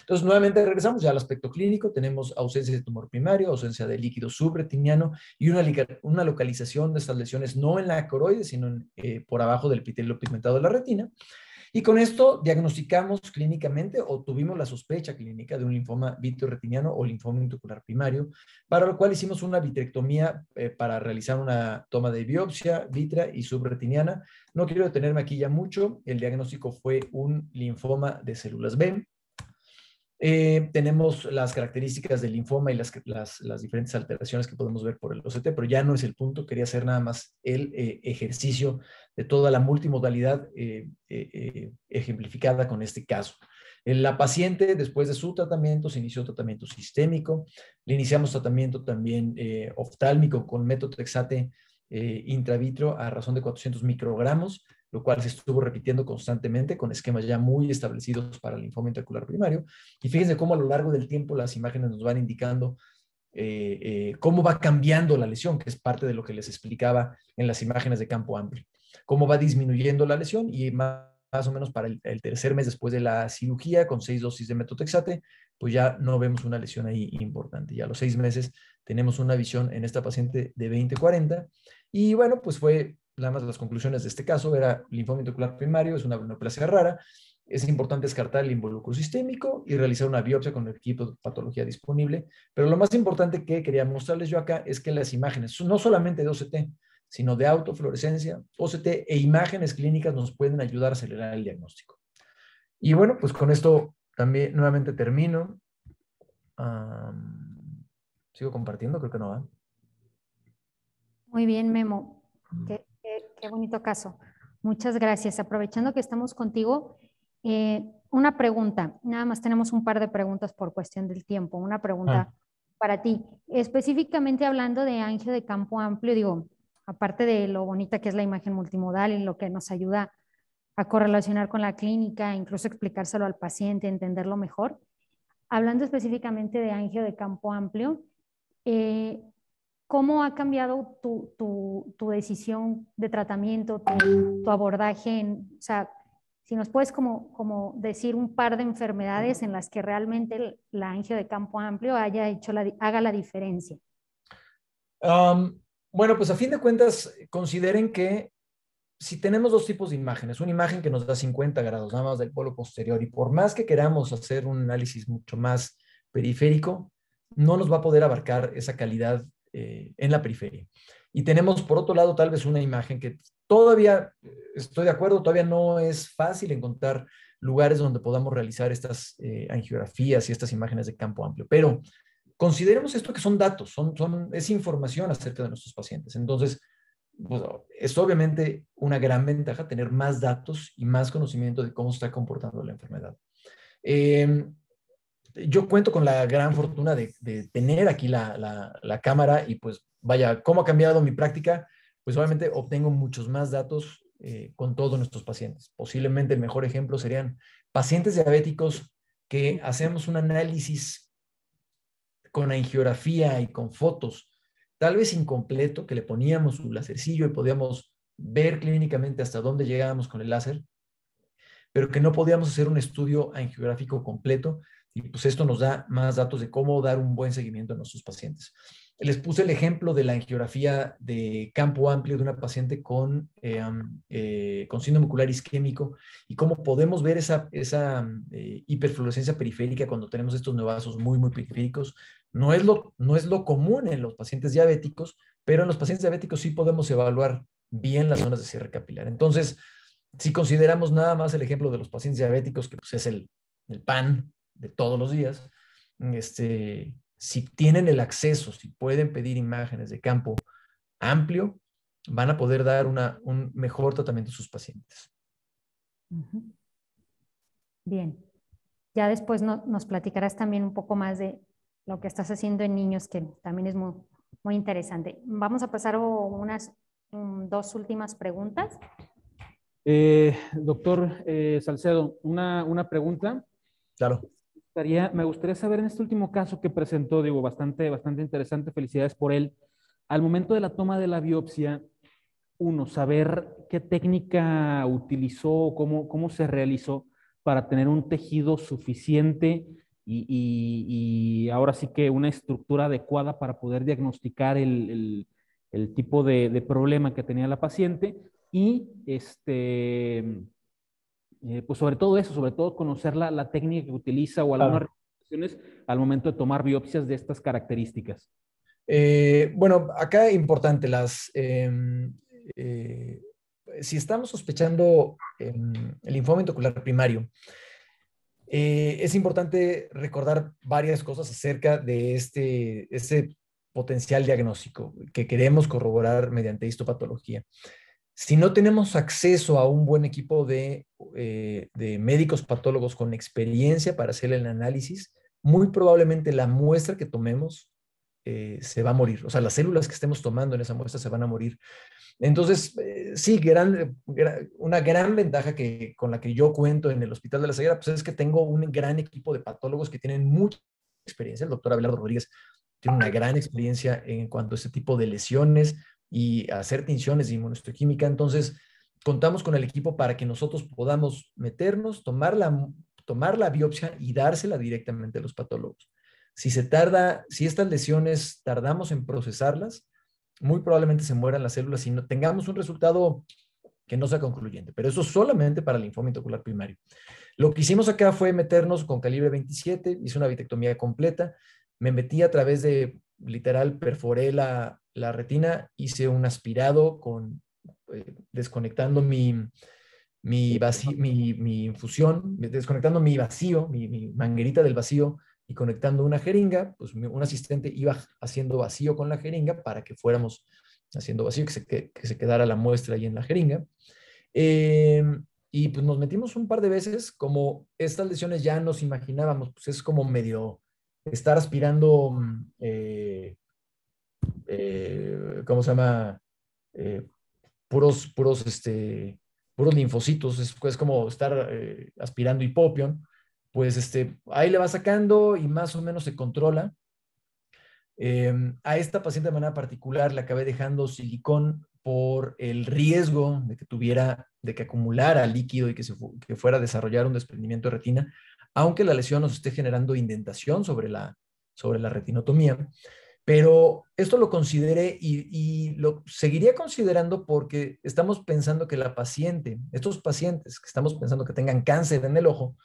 Entonces, nuevamente regresamos ya al aspecto clínico. Tenemos ausencia de tumor primario, ausencia de líquido subretiniano y una, localización de estas lesiones no en la coroide, sino eh, por abajo del epitelio pigmentado de la retina. Y con esto diagnosticamos clínicamente o tuvimos la sospecha clínica de un linfoma vitreo-retiniano o linfoma intucular primario, para lo cual hicimos una vitrectomía eh, para realizar una toma de biopsia vitra y subretiniana. No quiero detenerme aquí ya mucho. El diagnóstico fue un linfoma de células B eh, tenemos las características del linfoma y las, diferentes alteraciones que podemos ver por el OCT, pero ya no es el punto. Quería hacer nada más el eh, ejercicio de toda la multimodalidad eh, ejemplificada con este caso. La paciente, después de su tratamiento, se inició tratamiento sistémico. Le iniciamos tratamiento también oftálmico con metotrexate intravitro a razón de 400 microgramos lo cual se estuvo repitiendo constantemente con esquemas ya muy establecidos para el linfoma intracular primario. Y fíjense cómo a lo largo del tiempo las imágenes nos van indicando eh, eh, cómo va cambiando la lesión, que es parte de lo que les explicaba en las imágenes de campo amplio. Cómo va disminuyendo la lesión y más, o menos para el, tercer mes después de la cirugía, con seis dosis de metotrexate, pues ya no vemos una lesión ahí importante. Ya a los seis meses tenemos una visión en esta paciente de 20-40. Y bueno, pues fue nada más las conclusiones de este caso, era linfoma intracular primario, es una neoplasia rara, es importante descartar el involucro sistémico y realizar una biopsia con el equipo de patología disponible, pero lo más importante que quería mostrarles yo acá es que las imágenes, no solamente de OCT, sino de autofluorescencia, OCT e imágenes clínicas nos pueden ayudar a acelerar el diagnóstico. Y bueno, pues con esto también nuevamente termino. Sigo compartiendo, creo que no va. Muy bien, Memo. Qué mm. Qué bonito caso. Muchas gracias. Aprovechando que estamos contigo, eh, una pregunta. Nada más tenemos un par de preguntas por cuestión del tiempo. Una pregunta ah. para ti. Específicamente hablando de Ángel de Campo Amplio, digo, aparte de lo bonita que es la imagen multimodal y lo que nos ayuda a correlacionar con la clínica, e incluso explicárselo al paciente, entenderlo mejor. Hablando específicamente de ángel de campo amplio, eh, ¿Cómo ha cambiado tu, decisión de tratamiento, tu, abordaje? o sea, si nos puedes como, como decir un par de enfermedades en las que realmente la angio de campo amplio haya hecho la, haga la diferencia. bueno, pues a fin de cuentas, consideren que si tenemos dos tipos de imágenes, una imagen que nos da 50 grados nada más del polo posterior y por más que queramos hacer un análisis mucho más periférico, no nos va a poder abarcar esa calidad eh, en la periferia. Y tenemos, por otro lado, tal vez una imagen que todavía, eh, estoy de acuerdo, todavía no es fácil encontrar lugares donde podamos realizar estas eh, angiografías y estas imágenes de campo amplio, pero consideremos esto que son datos, son, son, es información acerca de nuestros pacientes. Entonces, pues, es obviamente una gran ventaja tener más datos y más conocimiento de cómo está comportando la enfermedad yo cuento con la gran fortuna de, tener aquí la, cámara y pues vaya, ¿cómo ha cambiado mi práctica? Pues obviamente obtengo muchos más datos eh, con todos nuestros pacientes. Posiblemente el mejor ejemplo serían pacientes diabéticos que hacemos un análisis con angiografía y con fotos, tal vez incompleto, que le poníamos un lásercillo y podíamos ver clínicamente hasta dónde llegábamos con el láser, pero que no podíamos hacer un estudio angiográfico completo y pues esto nos da más datos de cómo dar un buen seguimiento a nuestros pacientes. Les puse el ejemplo de la angiografía de campo amplio de una paciente con, eh, eh, con síndrome ocular isquémico y cómo podemos ver esa, esa mm, eh, hiperfluorescencia periférica cuando tenemos estos nevasos muy, muy periféricos. No es, lo, no es lo común en los pacientes diabéticos, pero en los pacientes diabéticos sí podemos evaluar bien las zonas de cierre capilar. Entonces, si consideramos nada más el ejemplo de los pacientes diabéticos, que pues, es el, el pan, de todos los días, este, si tienen el acceso, si pueden pedir imágenes de campo amplio, van a poder dar un mejor tratamiento a sus pacientes. Bien. Ya después nos platicarás también un poco más de lo que estás haciendo en niños, que también es muy, muy interesante. Vamos a pasar unas mm, dos últimas preguntas. Eh, doctor eh, Salcedo, una, una pregunta. Claro me gustaría saber en este último caso que presentó, digo, bastante, bastante interesante, felicidades por él. Al momento de la toma de la biopsia, uno, saber qué técnica utilizó, cómo, cómo se realizó para tener un tejido suficiente y, ahora sí que una estructura adecuada para poder diagnosticar el, el, tipo de, de, problema que tenía la paciente y este eh, pues sobre todo eso, sobre todo conocer la, técnica que utiliza o algunas recomendaciones al momento de tomar biopsias de estas características. Eh, bueno, acá importante, las, em, eh, si estamos sospechando em, el linfoma ocular primario, es importante recordar varias cosas acerca de este, este potencial diagnóstico que queremos corroborar mediante histopatología. Si no tenemos acceso a un buen equipo eh, de, médicos patólogos con experiencia para hacer el análisis, muy probablemente la muestra que tomemos eh, se va a morir. O sea, las células que estemos tomando en esa muestra se van a morir. Entonces, eh, sí, una gran ventaja que, con la que yo cuento en el Hospital de la Ceguera, pues es que tengo un gran equipo de patólogos que tienen mucha experiencia. El doctor Abelardo Rodríguez tiene una gran experiencia en cuanto a este tipo de lesiones y hacer tinciones de inmunohistoquímica. Entonces, contamos con el equipo para que nosotros podamos meternos, tomar la, tomar la biopsia y dársela directamente a los patólogos. Si se tarda, si estas lesiones tardamos en procesarlas, muy probablemente se mueran las células y no tengamos un resultado que no sea concluyente, pero eso solamente para el linfoma ocular primario. Lo que hicimos acá fue meternos con calibre 27, hice una vitectomía completa, me metí a través de, literal, perforé la, retina, hice un aspirado con, eh, desconectando mi, mi, infusión, desconectando mi vacío, mi, manguerita del vacío y conectando una jeringa, pues un asistente iba haciendo vacío con la jeringa para que fuéramos haciendo vacío, que se, que, se quedara la muestra ahí en la jeringa. Eh, y pues nos metimos un par de veces, como estas lesiones ya nos imaginábamos, pues es como medio estar aspirando, mm, eh, eh, ¿cómo se llama? Eh, puros, puros, este, puros linfocitos, es, como estar aspirando hipopión, pues este, ahí le va sacando y más o menos se controla. Em, a esta paciente de manera particular le acabé dejando silicón por el riesgo de que tuviera, de que acumulara líquido y que, se que fuera a desarrollar un desprendimiento de retina, aunque la lesión nos esté generando indentación sobre la, sobre la retinotomía. Pero esto lo consideré y, lo seguiría considerando porque estamos pensando que la paciente, estos pacientes que estamos pensando que tengan cáncer en el ojo,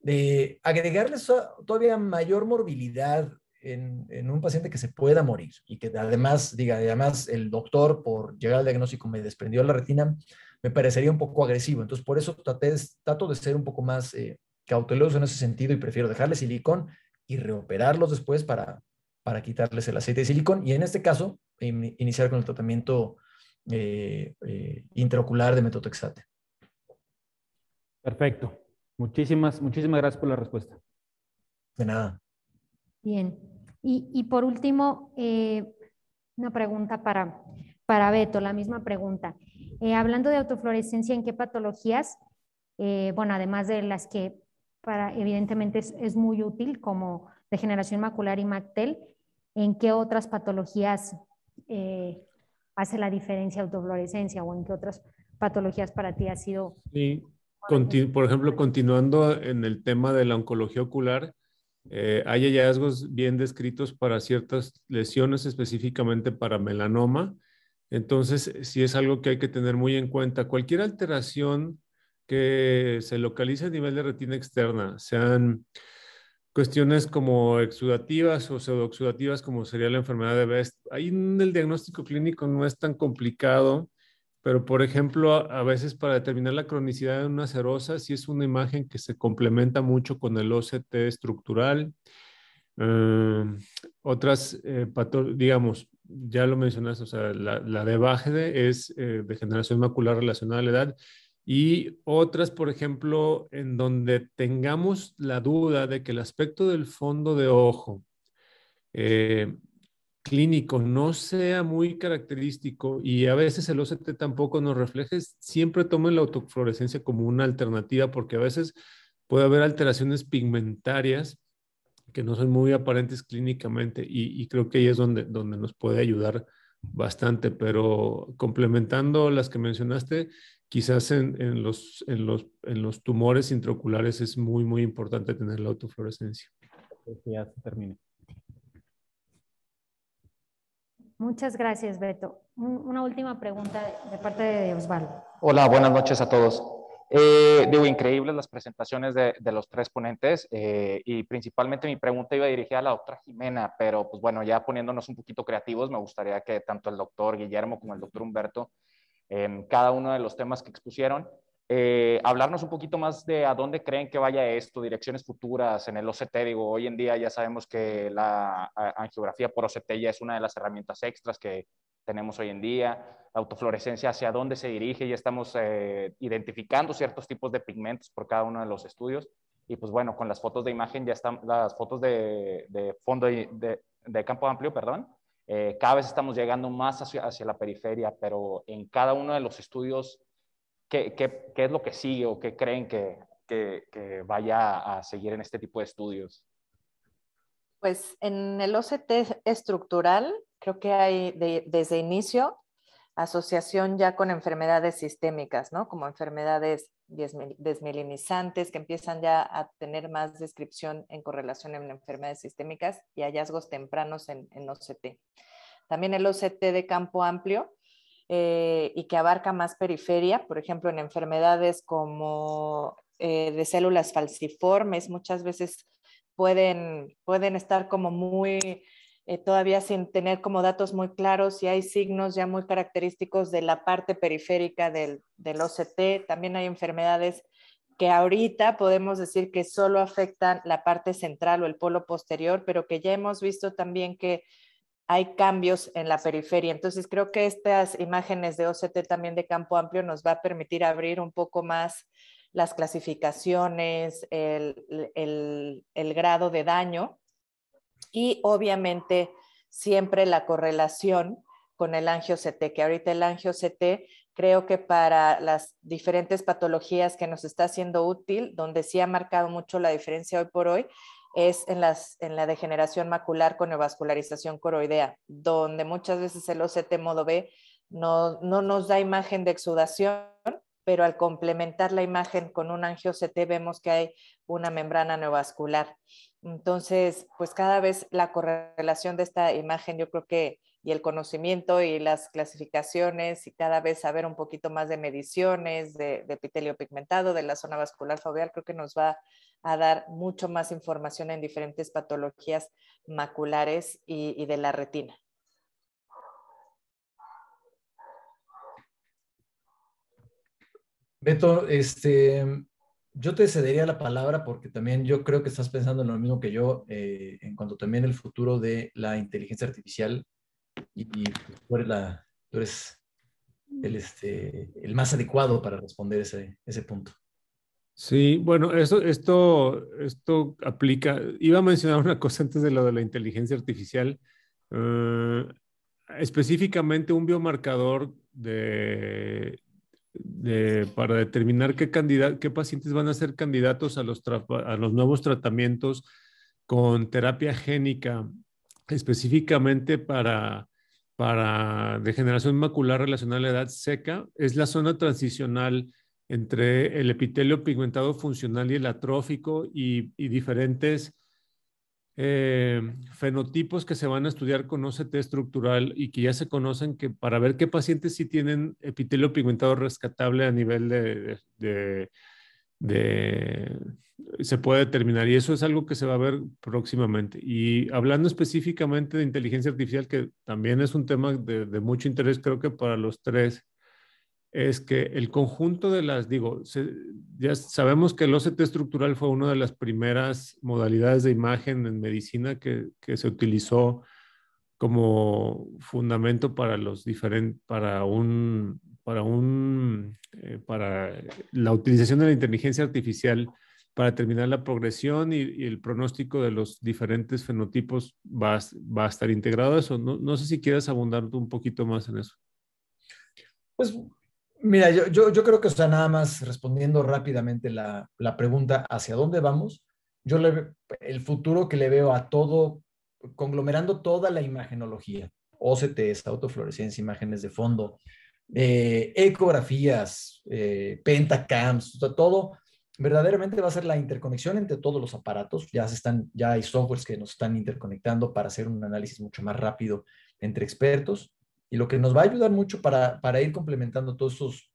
de agregarles todavía mayor morbilidad en, un paciente que se pueda morir y que además diga, además el doctor por llegar al diagnóstico me desprendió la retina, me parecería un poco agresivo. Entonces, por eso traté, trato de ser un poco más eh, cauteloso en ese sentido y prefiero dejarle silicón y reoperarlos después para, para quitarles el aceite de silicón y en este caso iniciar con el tratamiento eh, eh, intraocular de metotrexate. Perfecto. Muchísimas, muchísimas gracias por la respuesta. De nada. Bien. Y, por último, eh, una pregunta para, para Beto, la misma pregunta. hablando de autofluorescencia, ¿en qué patologías? bueno, además de las que para, evidentemente es, muy útil como degeneración macular y MACTEL. ¿En qué otras patologías eh, hace la diferencia autofluorescencia o en qué otras patologías para ti ha sido? Sí. por ejemplo, continuando en el tema de la oncología ocular, eh, hay hallazgos bien descritos para ciertas lesiones, específicamente para melanoma. Entonces, si es algo que hay que tener muy en cuenta. Cualquier alteración que se localiza a nivel de retina externa, sean cuestiones como exudativas o pseudoexudativas, como sería la enfermedad de Best. Ahí en el diagnóstico clínico no es tan complicado, pero por ejemplo, a, veces para determinar la cronicidad de una serosa, sí es una imagen que se complementa mucho con el OCT estructural. Em, otras, eh, digamos, ya lo mencionaste, o sea, la, de Bajede es eh, degeneración macular relacionada a la edad, y otras, por ejemplo, en donde tengamos la duda de que el aspecto del fondo de ojo eh, clínico no sea muy característico y a veces el OCT tampoco nos refleje, siempre tomen la autofluorescencia como una alternativa porque a veces puede haber alteraciones pigmentarias que no son muy aparentes clínicamente y, creo que ahí es donde, donde nos puede ayudar bastante, pero complementando las que mencionaste, quizás en, en, los, tumores intraoculares es muy, muy importante tener la autofluorescencia. Pues ya se Muchas gracias, Beto. Una última pregunta de parte de Osvaldo. Hola, buenas noches a todos. Eh, digo, increíbles las presentaciones de, los tres ponentes eh, y principalmente mi pregunta iba dirigida a la doctora Jimena, pero pues bueno, ya poniéndonos un poquito creativos, me gustaría que tanto el doctor Guillermo como el doctor Humberto en cada uno de los temas que expusieron. Eh, hablarnos un poquito más de a dónde creen que vaya esto, direcciones futuras en el OCT. Digo, hoy en día ya sabemos que la angiografía por OCT ya es una de las herramientas extras que tenemos hoy en día. La autofluorescencia, hacia dónde se dirige, ya estamos eh, identificando ciertos tipos de pigmentos por cada uno de los estudios. Y pues bueno, con las fotos de imagen ya están, las fotos de, fondo de, de campo amplio, perdón, eh, cada vez estamos llegando más hacia, la periferia, pero en cada uno de los estudios, ¿qué, es lo que sigue o qué creen que, vaya a seguir en este tipo de estudios? Pues en el OCT estructural, creo que hay desde inicio asociación ya con enfermedades sistémicas, ¿no? Como enfermedades desmelinizantes que empiezan ya a tener más descripción en correlación en enfermedades sistémicas y hallazgos tempranos en, OCT. También el OCT de campo amplio eh, y que abarca más periferia, por ejemplo, en enfermedades como eh, de células falciformes, muchas veces pueden, pueden estar como muy eh, todavía sin tener como datos muy claros y hay signos ya muy característicos de la parte periférica del, OCT. También hay enfermedades que ahorita podemos decir que solo afectan la parte central o el polo posterior, pero que ya hemos visto también que hay cambios en la periferia. Entonces creo que estas imágenes de OCT también de campo amplio nos va a permitir abrir un poco más las clasificaciones, el grado de daño y obviamente siempre la correlación con el angio-CT, que ahorita el angio-CT creo que para las diferentes patologías que nos está siendo útil, donde sí ha marcado mucho la diferencia hoy por hoy, es en, las, en la degeneración macular con neovascularización coroidea, donde muchas veces el OCT modo B no, no nos da imagen de exudación, pero al complementar la imagen con un angio-CT vemos que hay una membrana neovascular. Entonces, pues cada vez la correlación de esta imagen, yo creo que, y el conocimiento y las clasificaciones, y cada vez saber un poquito más de mediciones, de, epitelio pigmentado, de la zona vascular foveal, creo que nos va a dar mucho más información en diferentes patologías maculares y de la retina. Beto, este, yo te cedería la palabra porque también yo creo que estás pensando en lo mismo que yo eh, en cuanto también el futuro de la inteligencia artificial y, tú eres, este, el, más adecuado para responder ese, ese punto. Sí, bueno, esto, esto, esto aplica. Iba a mencionar una cosa antes de lo de la inteligencia artificial. Ah, específicamente un biomarcador de, para determinar qué, pacientes van a ser candidatos a los, nuevos tratamientos con terapia génica específicamente para, degeneración macular relacionada a la edad seca es la zona transicional entre el epitelio pigmentado funcional y el atrófico y diferentes eh, fenotipos que se van a estudiar con OCT estructural y que ya se conocen que para ver qué pacientes sí tienen epitelio pigmentado rescatable a nivel de, se puede determinar y eso es algo que se va a ver próximamente. Y hablando específicamente de inteligencia artificial, que también es un tema de mucho interés creo que para los tres, es que el conjunto de las, digo, ya sabemos que el OCT estructural fue una de las primeras modalidades de imagen en medicina que, se utilizó como fundamento para los diferentes, para un, para un, eh, para la utilización de la inteligencia artificial para determinar la progresión y, el pronóstico de los diferentes fenotipos va, va a estar integrado eso. No, no sé si quieres abundar un poquito más en eso. Pues Mira, yo, creo que, está nada más respondiendo rápidamente la, pregunta, ¿hacia dónde vamos? Yo le, el futuro que le veo a todo, conglomerando toda la imagenología, OCTs, autofluorescencia, imágenes de fondo, eh, ecografías, eh, pentacams, todo, verdaderamente va a ser la interconexión entre todos los aparatos. Ya, se están, ya hay softwares que nos están interconectando para hacer un análisis mucho más rápido entre expertos y lo que nos va a ayudar mucho para, ir complementando todos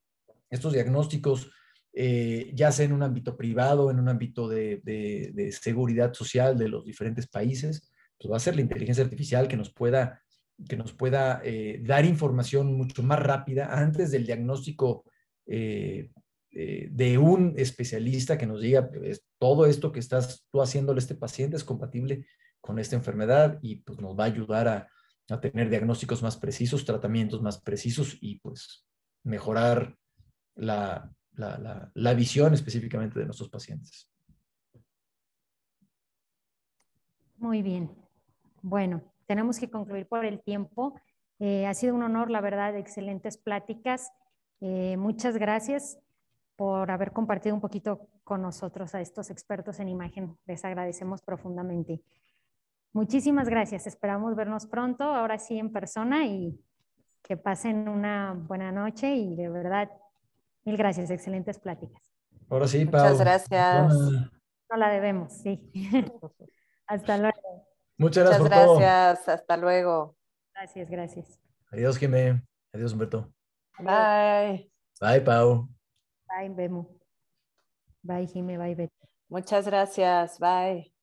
estos, diagnósticos, eh, ya sea en un ámbito privado, en un ámbito de, seguridad social de los diferentes países, pues va a ser la inteligencia artificial que nos pueda, que nos pueda eh, dar información mucho más rápida antes del diagnóstico eh, de un especialista que nos diga, todo esto que estás tú haciéndole a este paciente es compatible con esta enfermedad y pues nos va a ayudar a, a tener diagnósticos más precisos, tratamientos más precisos y pues mejorar la, visión específicamente de nuestros pacientes. Muy bien. Bueno, tenemos que concluir por el tiempo. Eh, ha sido un honor, la verdad, excelentes pláticas. Eh, muchas gracias por haber compartido un poquito con nosotros a estos expertos en imagen. Les agradecemos profundamente. Muchísimas gracias. Esperamos vernos pronto, ahora sí en persona y que pasen una buena noche y de verdad, mil gracias. Excelentes pláticas. Ahora sí, Pau. Muchas gracias. No la debemos, sí. Hasta pues, luego. Muchas gracias. gracias. Hasta luego. Gracias, gracias. Adiós, Jimé. Adiós, Humberto. Bye. Bye, Pau. Bye, Bemo. Bye, Jimé. Bye, Beto. Muchas gracias. Bye.